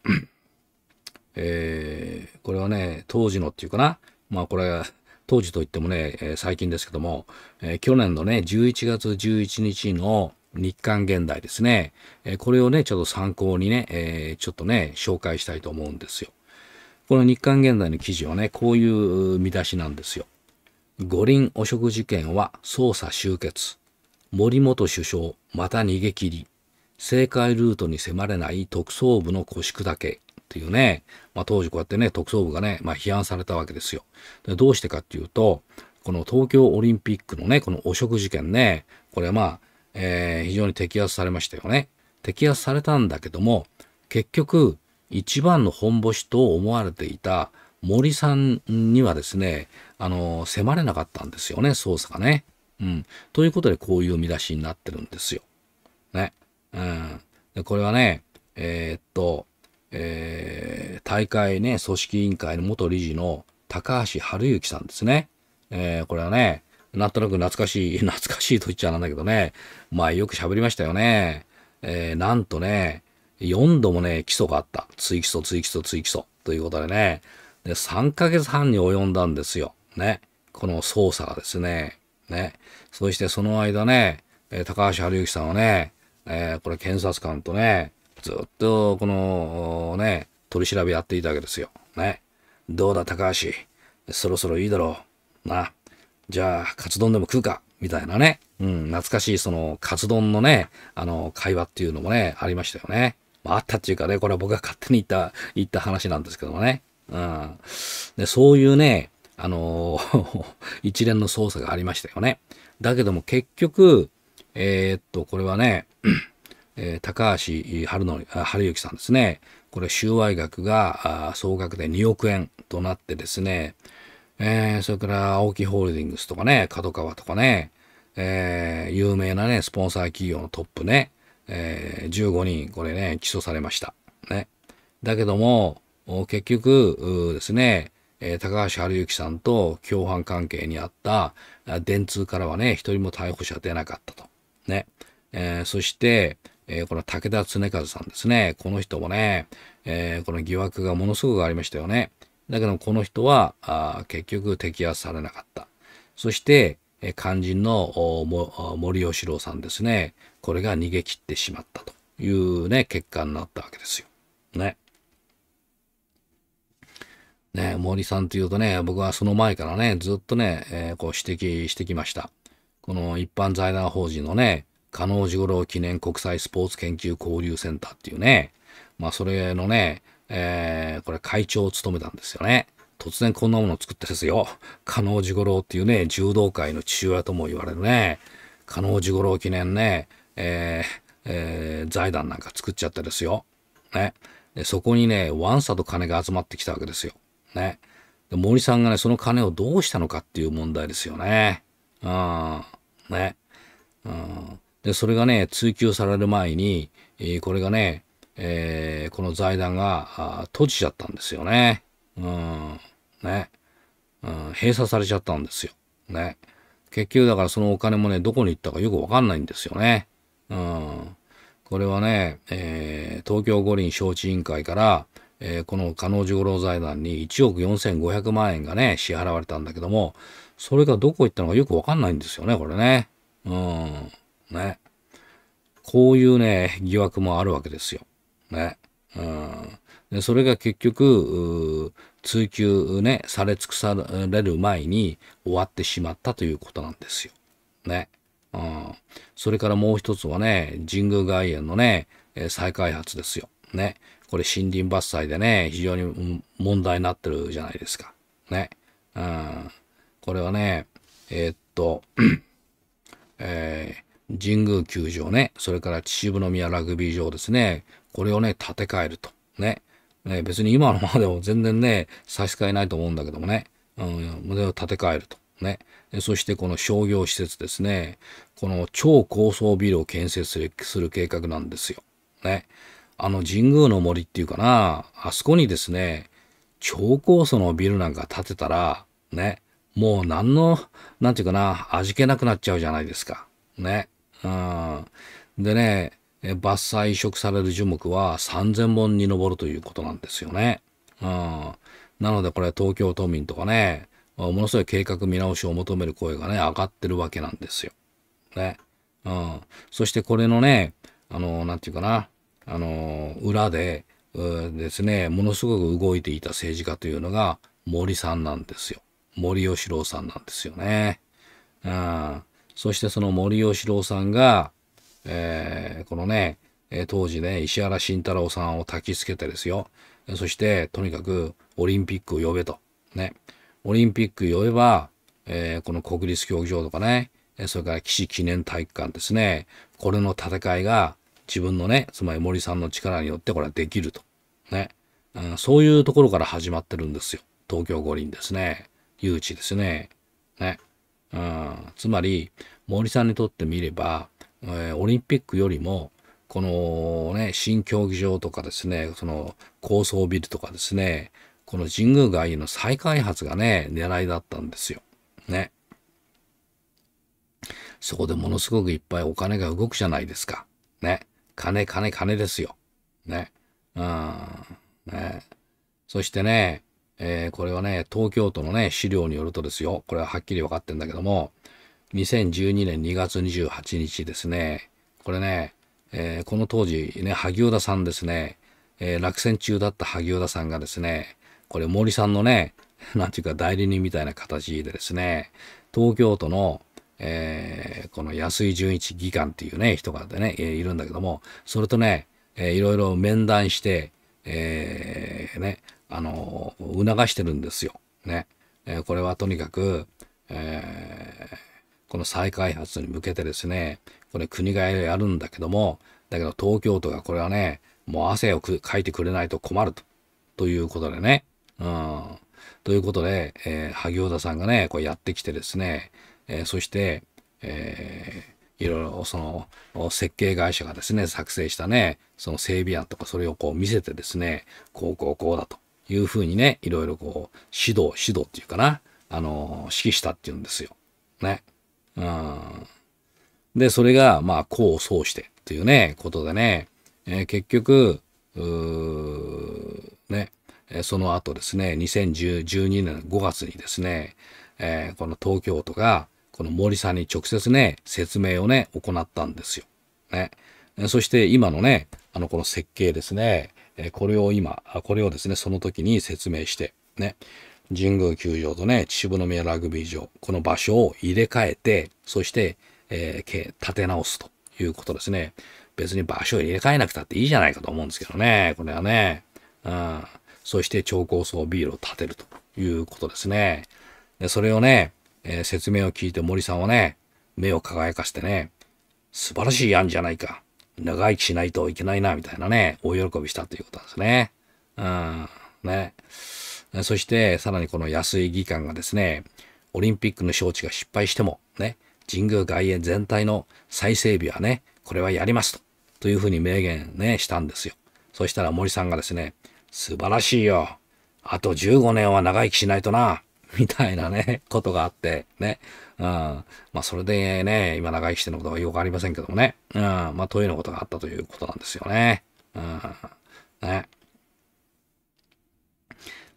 えー、これはね、当時のっていうかな。まあこれ、当時といってもね、えー、最近ですけども、えー、去年のね、11月11日の日刊現代ですね、えー、これをね、ちょっと参考にね、えちょっとね、紹介したいと思うんですよ。この日刊現代の記事はね、こういう見出しなんですよ。五輪汚職事件は捜査終結。森本首相、また逃げ切り。正解ルートに迫れない特捜部の腰砕けっていうね、まあ、当時こうやってね、特捜部がね、まあ、批判されたわけですよ。でどうしてかっていうと、この東京オリンピックのね、この汚職事件ね、これはまあ、えー、非常に摘発されましたよね。摘発されたんだけども、結局、一番の本星と思われていた森さんにはですね、あの、迫れなかったんですよね、捜査がね。うん。ということで、こういう見出しになってるんですよ。ね。うん。でこれはね、えー、っと、えー、大会ね、組織委員会の元理事の高橋治之さんですね。えー、これはね、なんとなく懐かしい、懐かしいと言っちゃなんだけどね、まあよく喋りましたよね。えー、なんとね、4度もね、基礎があった。追起訴、追起訴、追起訴。ということでね、で3ヶ月半に及んだんですよ。ね。この捜査がですね。ね。そしてその間ね、高橋治之さんはね、えー、これ検察官とね、ずっとこのね、取り調べやっていたわけですよ。ね。どうだ高橋、そろそろいいだろう。な。じゃあ、カツ丼でも食うか。みたいなね。うん、懐かしいそのカツ丼のね、あの、会話っていうのもね、ありましたよね。まあ、あったっていうかね、これは僕が勝手に言った、言った話なんですけどもね。うん。で、そういうね、あの 一連の捜査がありましたよね。だけども結局、えー、っと、これはね、えー、高橋春の春之さんですね。これ、収賄額が総額で2億円となってですね、えー、それから青木ホールディングスとかね、角川とかね、えー、有名なね、スポンサー企業のトップね、えー、15人、これね、起訴されました。ね。だけども、結局ですね、えー、高橋治之さんと共犯関係にあった電通からはね、一人も逮捕者出なかったと。ね。えー、そして、えー、この武田恒和さんですね。この人もね、えー、この疑惑がものすごくありましたよね。だけどこの人は、あ結局摘発されなかった。そして、え肝心の森喜朗さんですね。これが逃げ切ってしまったというね、結果になったわけですよ。ね。ね、森さんというとね、僕はその前からね、ずっとね、えー、こう指摘してきました。この一般財団法人のね、加納五郎記念国際スポーツ研究交流センターっていうね、まあそれのね、えー、これ会長を務めたんですよね。突然こんなものを作ったですよ。加納治五郎っていうね、柔道界の父親とも言われるね、加納治五郎記念ね、えー、えー、財団なんか作っちゃったですよ。ね。で、そこにね、ワンサと金が集まってきたわけですよ。ね。で、森さんがね、その金をどうしたのかっていう問題ですよね。うん。ね。うん。で、それがね、追及される前に、これがね、えー、この財団が閉じちゃったんですよね。うん、ね、うん。閉鎖されちゃったんですよ。ね。結局だからそのお金もね、どこに行ったかよくわかんないんですよね。うん。これはね、えー、東京五輪招致委員会から、えー、この加納治五郎財団に1億4500万円がね、支払われたんだけども、それがどこ行ったのかよくわかんないんですよね、これね。うん。ね。こういうね、疑惑もあるわけですよ。ね。うん。で、それが結局、追及ね、され尽くされる前に終わってしまったということなんですよ。ね。うん。それからもう一つはね、神宮外苑のね、再開発ですよ。ね。これ森林伐採でね、非常に問題になってるじゃないですか。ね。うん。これはね、えー、っと、えー神宮球場ね、それから秩父宮ラグビー場ですね、これをね、建て替えると。ね。ね別に今のまでも全然ね、差し支えないと思うんだけどもね、うん、を建て替えると。ね。そしてこの商業施設ですね、この超高層ビルを建設するする計画なんですよ。ね。あの神宮の森っていうかな、あそこにですね、超高層のビルなんか建てたら、ね、もう何の、なんていうかな、味気なくなっちゃうじゃないですか。ね。うん、でね、伐採移植される樹木は3000本に上るということなんですよね。うん、なのでこれ東京都民とかね、ものすごい計画見直しを求める声がね、上がってるわけなんですよ。ね。うん。そしてこれのね、あの、何て言うかな、あの、裏で、ですね、ものすごく動いていた政治家というのが森さんなんですよ。森喜朗さんなんですよね。うん。そしてその森喜朗さんが、えー、このね、当時ね、石原慎太郎さんを焚きつけてですよ。そして、とにかくオリンピックを呼べと。ね。オリンピック呼べば、えー、この国立競技場とかね、それから岸記念体育館ですね。これの戦いが自分のね、つまり森さんの力によってこれはできると。ね。うん、そういうところから始まってるんですよ。東京五輪ですね。誘致ですね。ね。うん、つまり、森さんにとってみれば、えー、オリンピックよりも、このね、新競技場とかですね、その高層ビルとかですね、この神宮外苑の再開発がね、狙いだったんですよ。ね。そこでものすごくいっぱいお金が動くじゃないですか。ね。金、金、金ですよ。ね。うん。ね。そしてね、えー、これはね、東京都のね、資料によるとですよ。これははっきり分かってんだけども、2012年2月28日ですね。これね、えー、この当時ね、萩生田さんですね、えー、落選中だった萩生田さんがですね、これ森さんのね、なんていうか代理人みたいな形でですね、東京都の、えー、この安井純一議官っていうね、人がね、いるんだけども、それとね、えー、いろいろ面談して、えー、ね、あの、促してるんですよ。ね。えこれはとにかく、えーこの再開発に向けてですね、これ国がやるんだけども、だけど東京都がこれはね、もう汗をかいてくれないと困ると。ということでね。うん。ということで、えー、萩生田さんがね、こうやってきてですね、えー、そして、えー、いろいろその設計会社がですね、作成したね、その整備案とかそれをこう見せてですね、こうこうこうだというふうにね、いろいろこう指導、指導っていうかな、あのー、指揮したっていうんですよ。ね。で、それが、まあ、功を奏してというね、ことでね、えー、結局、ね、その後ですね、2012年5月にですね、えー、この東京都が、この森さんに直接ね、説明をね、行ったんですよ。ね。そして今のね、あの、この設計ですね、これを今、これをですね、その時に説明して、ね。神宮球場とね、秩父宮ラグビー場、この場所を入れ替えて、そして、えー、建て直すということですね。別に場所を入れ替えなくたっていいじゃないかと思うんですけどね、これはね。うん。そして超高層ビールを建てるということですね。でそれをね、えー、説明を聞いて森さんはね、目を輝かせてね、素晴らしい案じゃないか。長生きしないといけないな、みたいなね、大喜びしたということなんですね。うん。ね。そしてさらにこの安井議官がですね、オリンピックの招致が失敗しても、ね、神宮外苑全体の再整備はね、これはやりますと、というふうに明言ね、したんですよ。そしたら森さんがですね、素晴らしいよ。あと15年は長生きしないとな。みたいなね、ことがあって、ね。うん。まあ、それでね、今長生きしてることはよくありませんけどもね。うん。まあ、というようなことがあったということなんですよね。うん。ね。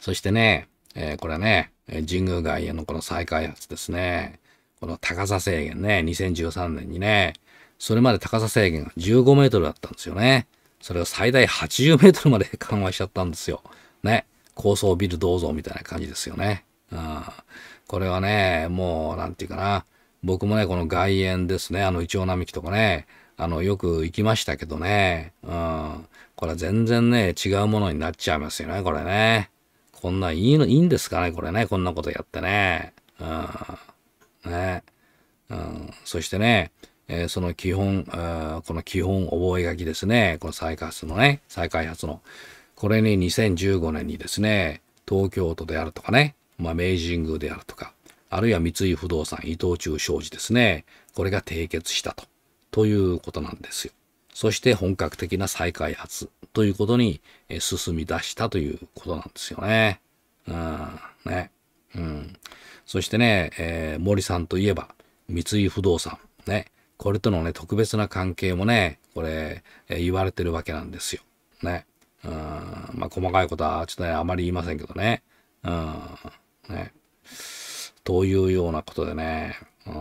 そしてね、えー、これね、神宮外苑のこの再開発ですね。この高さ制限ね、2013年にね、それまで高さ制限が15メートルだったんですよね。それを最大80メートルまで緩 和しちゃったんですよ。ね。高層ビルどうぞみたいな感じですよね。うん。これはね、もう、なんていうかな。僕もね、この外苑ですね。あの、イチョウ並木とかね。あの、よく行きましたけどね。うん。これは全然ね、違うものになっちゃいますよね、これね。こんなんいいの、いいんですかねこれね。こんなことやってね。うん。ね。うん。そしてね、えー、その基本、この基本覚書ですね。この再開発のね、再開発の。これに2015年にですね、東京都であるとかね、まあ、明治神宮であるとか、あるいは三井不動産、伊藤忠商事ですね。これが締結したと。ということなんですよ。そして本格的な再開発。ということに進み出したということなんですよね。うん、ね。うん。そしてね、えー、森さんといえば、三井不動産。ね。これとのね、特別な関係もね、これ、えー、言われてるわけなんですよ。ね。うん。まあ、細かいことはちょっとね、あまり言いませんけどね。うん。ね。というようなことでね。うん。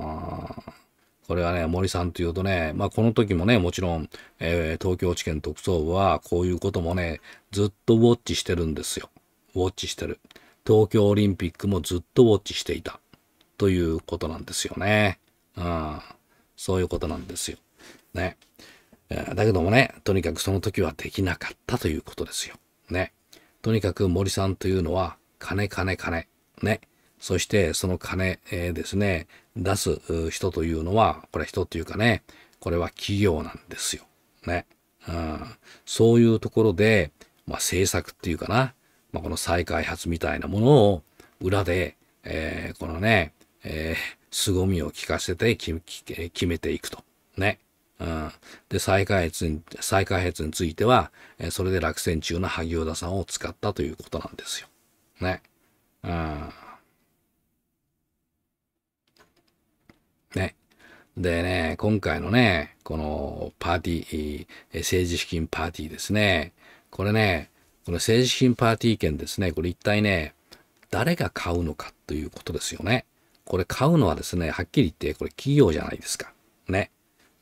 これはね、森さんというとね、まあこの時もね、もちろん、えー、東京地検特捜部はこういうこともね、ずっとウォッチしてるんですよ。ウォッチしてる。東京オリンピックもずっとウォッチしていた。ということなんですよね。うん。そういうことなんですよ。ね。だけどもね、とにかくその時はできなかったということですよ。ね。とにかく森さんというのは、金金金。ね。そしてその金、えー、ですね、出す人というのは、これ人っていうかね、これは企業なんですよ。ね。うん、そういうところで、まあ、政策っていうかな、まあ、この再開発みたいなものを裏で、えー、このね、えー、凄みを聞かせて決めていくと。ね。うん、で再開発に、再開発については、えー、それで落選中の萩生田さんを使ったということなんですよ。ね。うんね。でね、今回のね、このパーティー、政治資金パーティーですね。これね、この政治資金パーティー券ですね、これ一体ね、誰が買うのかということですよね。これ買うのはですね、はっきり言って、これ企業じゃないですか。ね。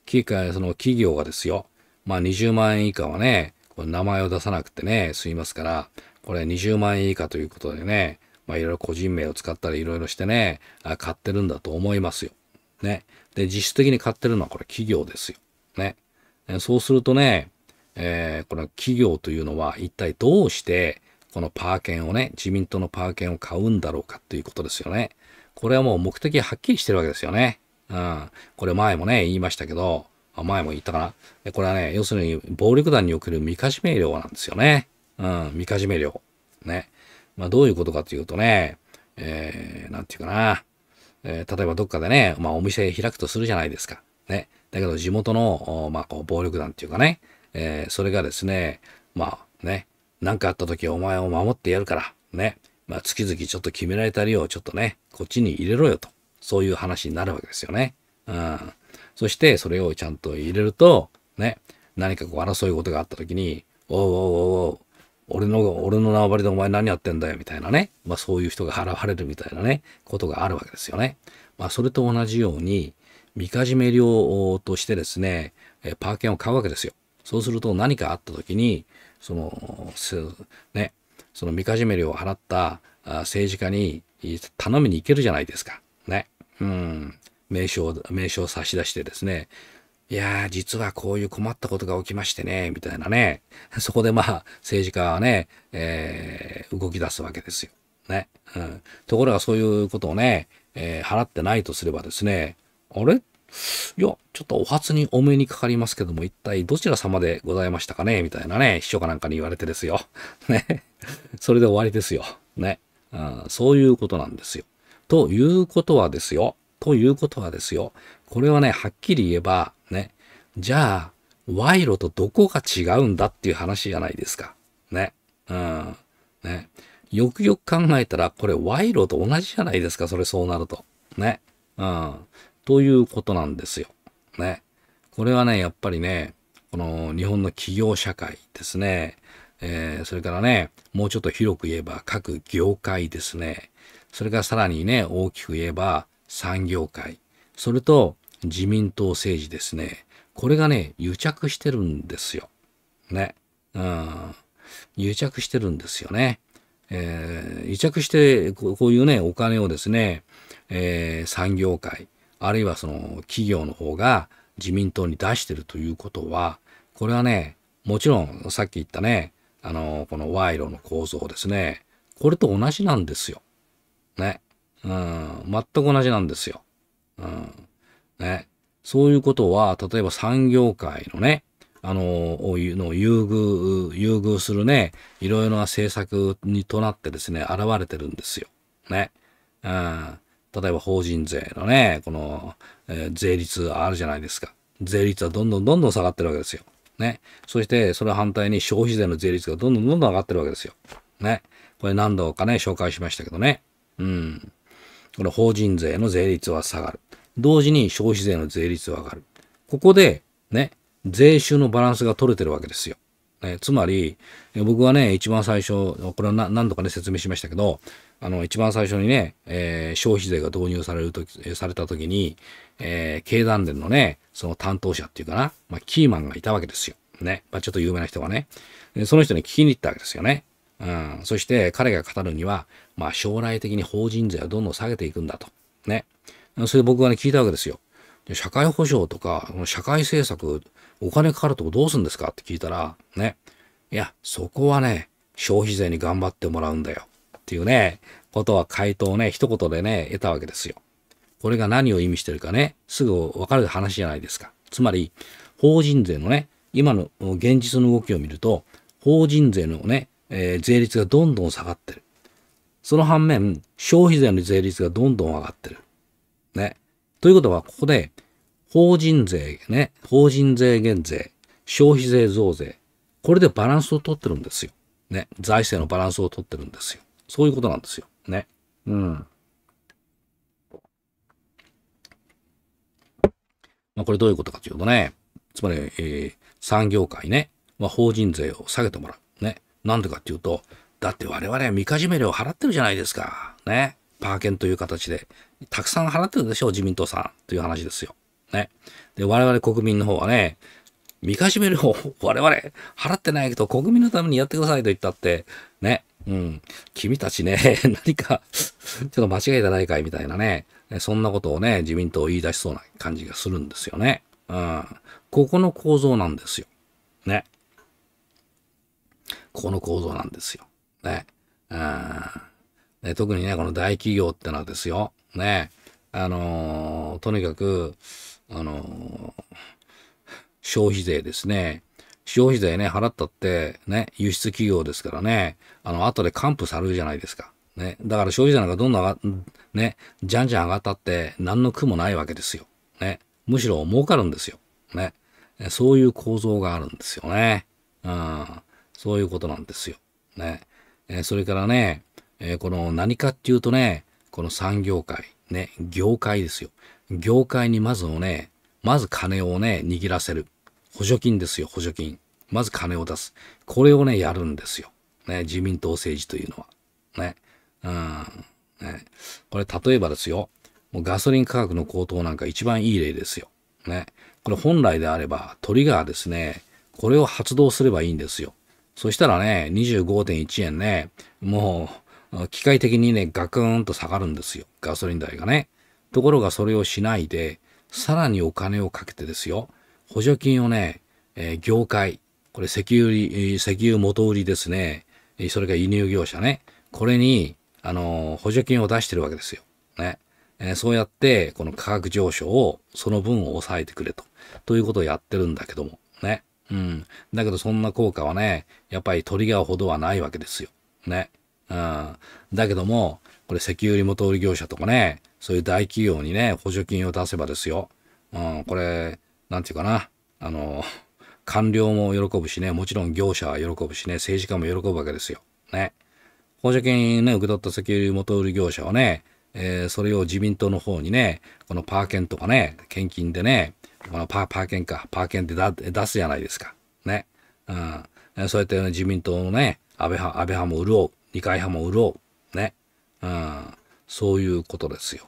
その企業がですよ、まあ20万円以下はね、これ名前を出さなくてね、済みますから、これ20万円以下ということでね、まあいろいろ個人名を使ったりいろいろしてね、買ってるんだと思いますよ。ね。で、実質的に買ってるのはこれ企業ですよ。ね。そうするとね、えー、この企業というのは一体どうしてこのパー券をね、自民党のパー券を買うんだろうかということですよね。これはもう目的はっきりしてるわけですよね。うん。これ前もね、言いましたけど、前も言ったかな。これはね、要するに暴力団における見かじめ料なんですよね。うん、見かじめ料。ね。まあどういうことかというとね、えー、なんていうかな。えー、例えばどっかでね、まあ、お店開くとするじゃないですか。ね。だけど地元の、まあ、こう暴力団っていうかね、えー、それがですね、まあね、何かあった時お前を守ってやるから、ね。まあ、月々ちょっと決められた量をちょっとね、こっちに入れろよと。そういう話になるわけですよね。うん。そして、それをちゃんと入れると、ね、何かこう争い事があった時に、おうおうおうおう、俺の、俺の縄張りでお前何やってんだよみたいなね。まあそういう人が払われるみたいなね、ことがあるわけですよね。まあそれと同じように、みかじめ料としてですね、パーンを買うわけですよ。そうすると何かあった時に、その、ね、そのみかじめ料を払った政治家に頼みに行けるじゃないですか。ね。うん。名称、名称を差し出してですね、いやー、実はこういう困ったことが起きましてね、みたいなね。そこでまあ、政治家はね、えー、動き出すわけですよ。ね。うん。ところがそういうことをね、えー、払ってないとすればですね、あれいや、ちょっとお初にお目にかかりますけども、一体どちら様でございましたかねみたいなね、秘書かなんかに言われてですよ。ね。それで終わりですよ。ね。うん、そういうことなんですよ。ということはですよ。ということはですよ。これはね、はっきり言えば、じゃあ、賄賂とどこが違うんだっていう話じゃないですか。ね。うん。ね。よくよく考えたら、これ賄賂と同じじゃないですか。それそうなると。ね。うん。ということなんですよ。ね。これはね、やっぱりね、この日本の企業社会ですね。えー、それからね、もうちょっと広く言えば各業界ですね。それからさらにね、大きく言えば産業界。それと自民党政治ですね。これがね、癒着してるんですよ。ね。うん。癒着してるんですよね。えー、癒着してこういうね、お金をですね、えー、産業界、あるいはその企業の方が自民党に出してるということは、これはね、もちろんさっき言ったね、あの、この賄賂の構造ですね、これと同じなんですよ。ね。うん、全く同じなんですよ。うん。ね。そういうことは、例えば産業界のね、あの、の優遇、優遇するね、いろいろな政策にとなってですね、現れてるんですよ。ね。うん。例えば法人税のね、この、えー、税率あるじゃないですか。税率はどんどんどんどん下がってるわけですよ。ね。そして、それ反対に消費税の税率がどんどんどんどん上がってるわけですよ。ね。これ何度かね、紹介しましたけどね。うん。この法人税の税率は下がる。同時に消費税の税率は上がる。ここで、ね、税収のバランスが取れてるわけですよ。ね、つまり、僕はね、一番最初、これは何度かね、説明しましたけど、あの、一番最初にね、えー、消費税が導入されるとき、されたときに、えー、経団連のね、その担当者っていうかな、まあ、キーマンがいたわけですよ。ね。まあ、ちょっと有名な人がね。その人に聞きに行ったわけですよね。うん。そして、彼が語るには、まあ、将来的に法人税はどんどん下げていくんだと。ね。それで僕がね、聞いたわけですよ。社会保障とか、社会政策、お金かかるとこどうするんですかって聞いたら、ね、いや、そこはね、消費税に頑張ってもらうんだよ。っていうね、ことは回答をね、一言でね、得たわけですよ。これが何を意味してるかね、すぐわかる話じゃないですか。つまり、法人税のね、今の現実の動きを見ると、法人税のね、えー、税率がどんどん下がってる。その反面、消費税の税率がどんどん上がってる。ね。ということは、ここで、法人税ね、法人税減税、消費税増税、これでバランスを取ってるんですよ。ね。財政のバランスを取ってるんですよ。そういうことなんですよ。ね。うん。まあ、これどういうことかというとね、つまり、えー、産業界ね、まあ、法人税を下げてもらう。ね。なんでかっていうと、だって我々はみかじめ料払ってるじゃないですか。ね。パーケンという形で。たくさん払ってるでしょう、自民党さん。という話ですよ。ね。で、我々国民の方はね、見かしめる方、我々、払ってないけど、国民のためにやってくださいと言ったって、ね。うん。君たちね、何かちょっと間違いじゃないかいみたいなね。そんなことをね、自民党を言い出しそうな感じがするんですよね。うん。ここの構造なんですよ。ね。ここの構造なんですよ。ね。うん。特にね、この大企業ってのはですよ。ね、あのー、とにかく、あのー、消費税ですね。消費税ね、払ったって、ね、輸出企業ですからね、あの、後で還付されるじゃないですか。ね。だから消費税なんかどんどんね、じゃんじゃん上がったって何の苦もないわけですよ。ね。むしろ儲かるんですよ。ね。そういう構造があるんですよね。うん。そういうことなんですよ。ね。えそれからね、えこの何かっていうとね、この産業界、ね、業界ですよ。業界にまずをね、まず金をね、握らせる。補助金ですよ、補助金。まず金を出す。これをね、やるんですよ。ね、自民党政治というのは。ね。うん。ね、これ、例えばですよ。もうガソリン価格の高騰なんか一番いい例ですよ。ね。これ本来であれば、トリガーですね。これを発動すればいいんですよ。そしたらね、25.1円ね、もう、機械的にね、ガクーンと下がるんですよ。ガソリン代がね。ところがそれをしないで、さらにお金をかけてですよ。補助金をね、えー、業界、これ石油売り、石油元売りですね。それから輸入業者ね。これに、あのー、補助金を出してるわけですよ。ね。えー、そうやって、この価格上昇を、その分を抑えてくれと。ということをやってるんだけども。ね。うん。だけどそんな効果はね、やっぱりトリガーほどはないわけですよ。ね。うん。だけども、これ石油リモり業者とかね、そういう大企業にね、補助金を出せばですよ。うん、これ、なんていうかな。あの、官僚も喜ぶしね、もちろん業者は喜ぶしね、政治家も喜ぶわけですよ。ね。補助金ね、受け取った石油リモり業者はね、えー、それを自民党の方にね、このパー券とかね、献金でね、このパー、パー券か、パー券でて出すじゃないですか。ね。うん。そうやって、ね、自民党のね、安倍派、安倍派も潤う。二階派もろう。ね。うん。そういうことですよ。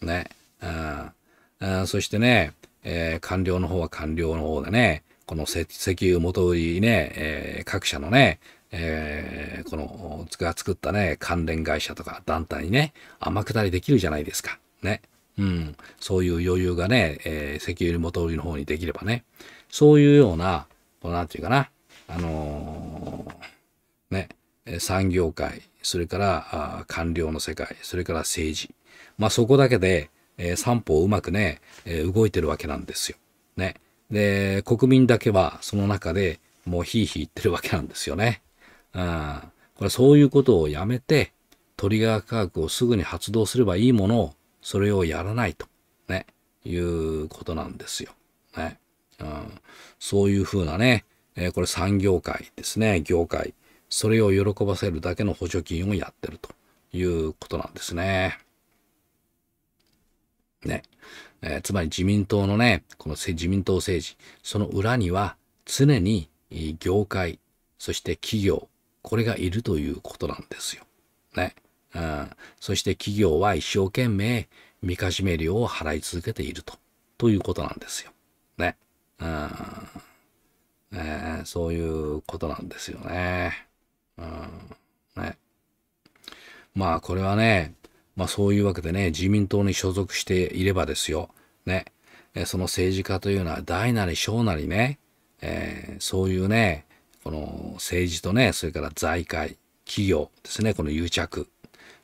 ね。うん。そしてね、えー、官僚の方は官僚の方でね、この石油元売りね、えー、各社のね、えー、この、が作ったね、関連会社とか団体にね、天下りできるじゃないですか。ね。うん。そういう余裕がね、えー、石油元売りの方にできればね。そういうような、こうなんていうかな、あのー、ね、産業界、それから官僚の世界、それから政治。まあそこだけで、えー、三方うまくね、え動いてるわけなんですよ。ね。で、国民だけはその中でもうひいひい言ってるわけなんですよね。うん。これそういうことをやめて、トリガー科学をすぐに発動すればいいものを、それをやらないと。ね。いうことなんですよ。ね。うん。そういうふうなね、えー、これ産業界ですね、業界。それを喜ばせるだけの補助金をやってるということなんですね。ね。えー、つまり自民党のね、この自民党政治、その裏には常に業界、そして企業、これがいるということなんですよ。ね。うん、そして企業は一生懸命みかじめ料を払い続けていると、ということなんですよ。ね。うんそういうことなんですよね。うん。ね。まあこれはね、まあそういうわけでね、自民党に所属していればですよ。ね。その政治家というのは大なり小なりね、えー、そういうね、この政治とね、それから財界、企業ですね、この癒着、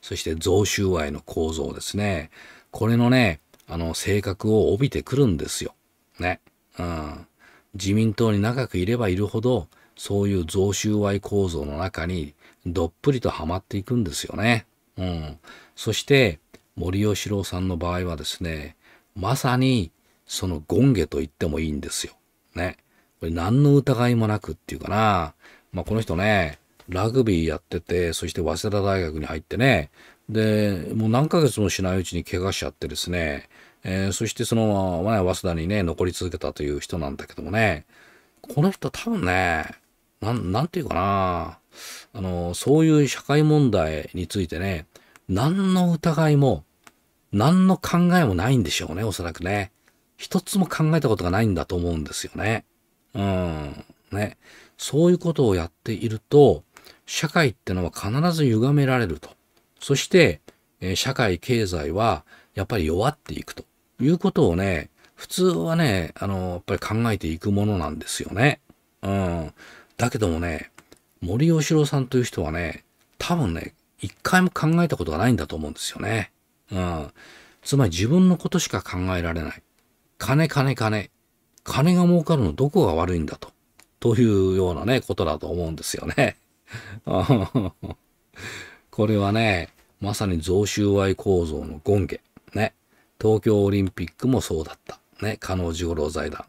そして贈収賄の構造ですね。これのね、あの、性格を帯びてくるんですよ。ね。うん。自民党に長くいればいるほど、そういう贈収賄構造の中にどっぷりとはまっていくんですよね。うん。そして森喜朗さんの場合はですね、まさにその権ンと言ってもいいんですよ。ね。これ何の疑いもなくっていうかな。まあこの人ね、ラグビーやってて、そして早稲田大学に入ってね、で、もう何ヶ月もしないうちに怪我しちゃってですね、えー、そしてその、まあ、早稲田にね、残り続けたという人なんだけどもね、この人多分ね、なん、なんていうかな。あの、そういう社会問題についてね、何の疑いも、何の考えもないんでしょうね、おそらくね。一つも考えたことがないんだと思うんですよね。うん。ね。そういうことをやっていると、社会ってのは必ず歪められると。そして、え社会、経済は、やっぱり弱っていくということをね、普通はね、あの、やっぱり考えていくものなんですよね。うん。だけどもね、森喜朗さんという人はね、多分ね、一回も考えたことがないんだと思うんですよね。うん。つまり自分のことしか考えられない。金、金、金。金が儲かるのどこが悪いんだと。というようなね、ことだと思うんですよね。これはね、まさに贈収賄構造の権下。ね。東京オリンピックもそうだった。ね。加納治五郎財団。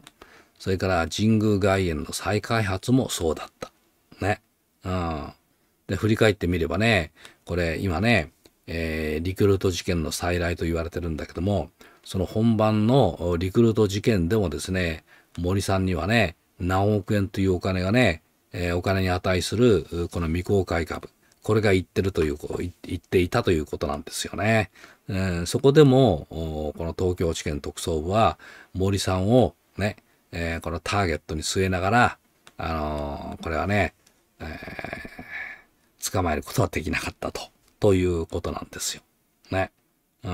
それから神宮外苑の再開発もそうだった。ね。うん。で、振り返ってみればね、これ今ね、えー、リクルート事件の再来と言われてるんだけども、その本番のリクルート事件でもですね、森さんにはね、何億円というお金がね、えー、お金に値するこの未公開株、これが言ってるという、言っていたということなんですよね。えー、そこでも、この東京地検特捜部は森さんをね、えー、このターゲットに据えながら、あのー、これはね、えー、捕まえることはできなかったと、ということなんですよ。ね。うん。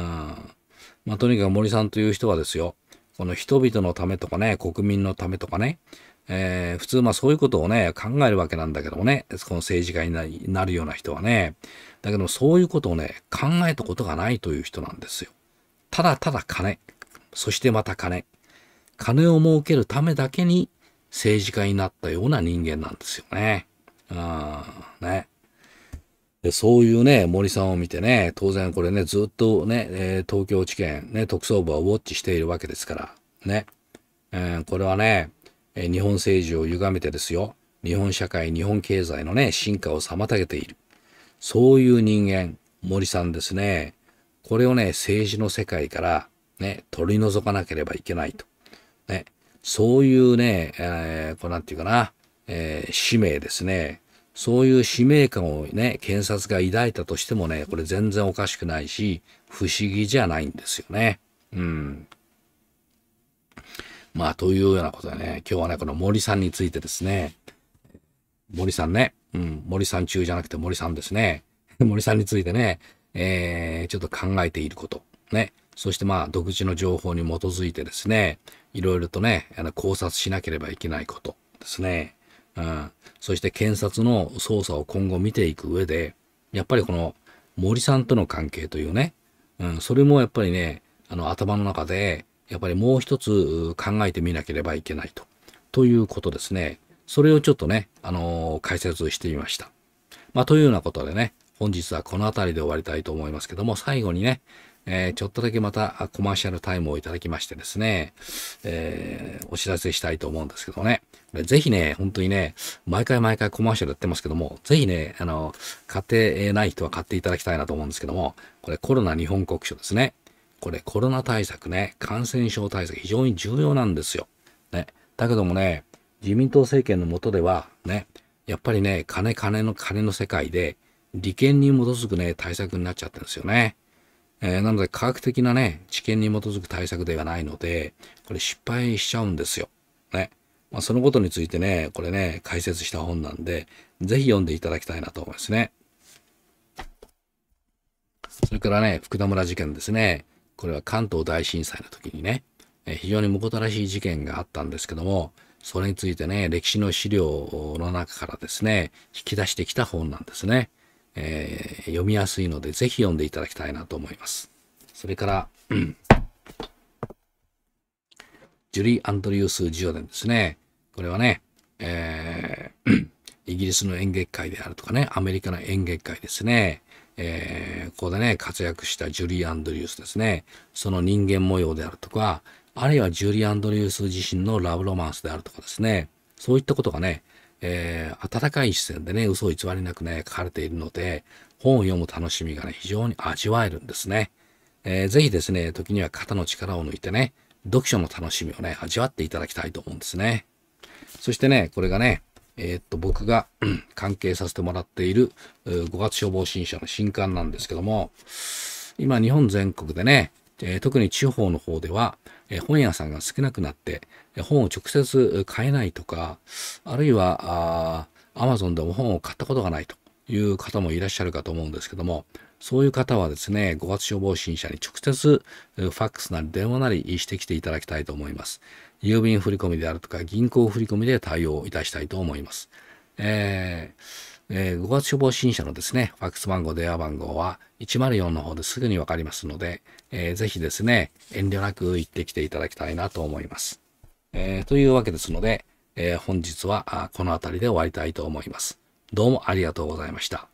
まあ、とにかく森さんという人はですよ、この人々のためとかね、国民のためとかね、えー、普通まあそういうことをね、考えるわけなんだけどもね、この政治家になるような人はね、だけどそういうことをね、考えたことがないという人なんですよ。ただただ金。そしてまた金。金を儲けるためだけに政治家になったような人間なんですよね。あね。でそういうね、森さんを見てね、当然これね、ずっとね、え東京地検、ね、特捜部はウォッチしているわけですから、ね。えー、これはね、え日本政治を歪めてですよ。日本社会、日本経済のね、進化を妨げている。そういう人間、森さんですね。これをね、政治の世界からね、取り除かなければいけないと。ね、そういうね、えー、こうなんていうかな、えー、使命ですね。そういう使命感をね、検察が抱いたとしてもね、これ全然おかしくないし、不思議じゃないんですよね。うん。まあ、というようなことでね、今日はね、この森さんについてですね、森さんね、うん、森さん中じゃなくて森さんですね。森さんについてね、えー、ちょっと考えていること。ね。そしてまあ、独自の情報に基づいてですね、いろいろとね、あの考察しなければいけないことですね。うん。そして検察の捜査を今後見ていく上で、やっぱりこの森さんとの関係というね、うん、それもやっぱりね、あの頭の中で、やっぱりもう一つ考えてみなければいけないと。ということですね。それをちょっとね、あのー、解説してみました。まあ、というようなことでね、本日はこの辺りで終わりたいと思いますけども、最後にね、えー、ちょっとだけまたコマーシャルタイムをいただきましてですね、えー、お知らせしたいと思うんですけどね。ぜひね、本当にね、毎回毎回コマーシャルやってますけども、ぜひね、あの、買ってない人は買っていただきたいなと思うんですけども、これコロナ日本国書ですね。これコロナ対策ね、感染症対策非常に重要なんですよ。ね。だけどもね、自民党政権の下ではね、やっぱりね、金金の金の世界で、利権に基づくね、対策になっちゃってるんですよね。えー、なので科学的なね、知見に基づく対策ではないので、これ失敗しちゃうんですよ。ね。まあ、そのことについてね、これね、解説した本なんで、ぜひ読んでいただきたいなと思いますね。それからね、福田村事件ですね。これは関東大震災の時にね、え非常にむこたらしい事件があったんですけども、それについてね、歴史の資料の中からですね、引き出してきた本なんですね。えー、読みやすいので、ぜひ読んでいただきたいなと思います。それから、うん、ジュリー・アンドリュース・ジオデンですね。これはね、えー、イギリスの演劇界であるとかね、アメリカの演劇界ですね。えー、ここでね、活躍したジュリー・アンドリュースですね。その人間模様であるとか、あるいはジュリー・アンドリュース自身のラブロマンスであるとかですね。そういったことがね、えー、温かい視線でね、嘘を偽りなくね、書かれているので、本を読む楽しみがね、非常に味わえるんですね。えー、ぜひですね、時には肩の力を抜いてね、読書の楽しみをね、味わっていただきたいと思うんですね。そしてね、これがね、えー、っと、僕が、関係させてもらっている、5月消防新社の新刊なんですけども、今、日本全国でね、えー、特に地方の方では、本屋さんが少なくなって本を直接買えないとかあるいはアマゾンでも本を買ったことがないという方もいらっしゃるかと思うんですけどもそういう方はですね5月消防審査に直接ファックスなり電話なりしてきていただきたいと思います郵便振込であるとか銀行振込で対応いたしたいと思います、えーえー、5月消防審査のですね、ファックス番号、電話番号は104の方ですぐにわかりますので、えー、ぜひですね、遠慮なく行ってきていただきたいなと思います。えー、というわけですので、えー、本日はこの辺りで終わりたいと思います。どうもありがとうございました。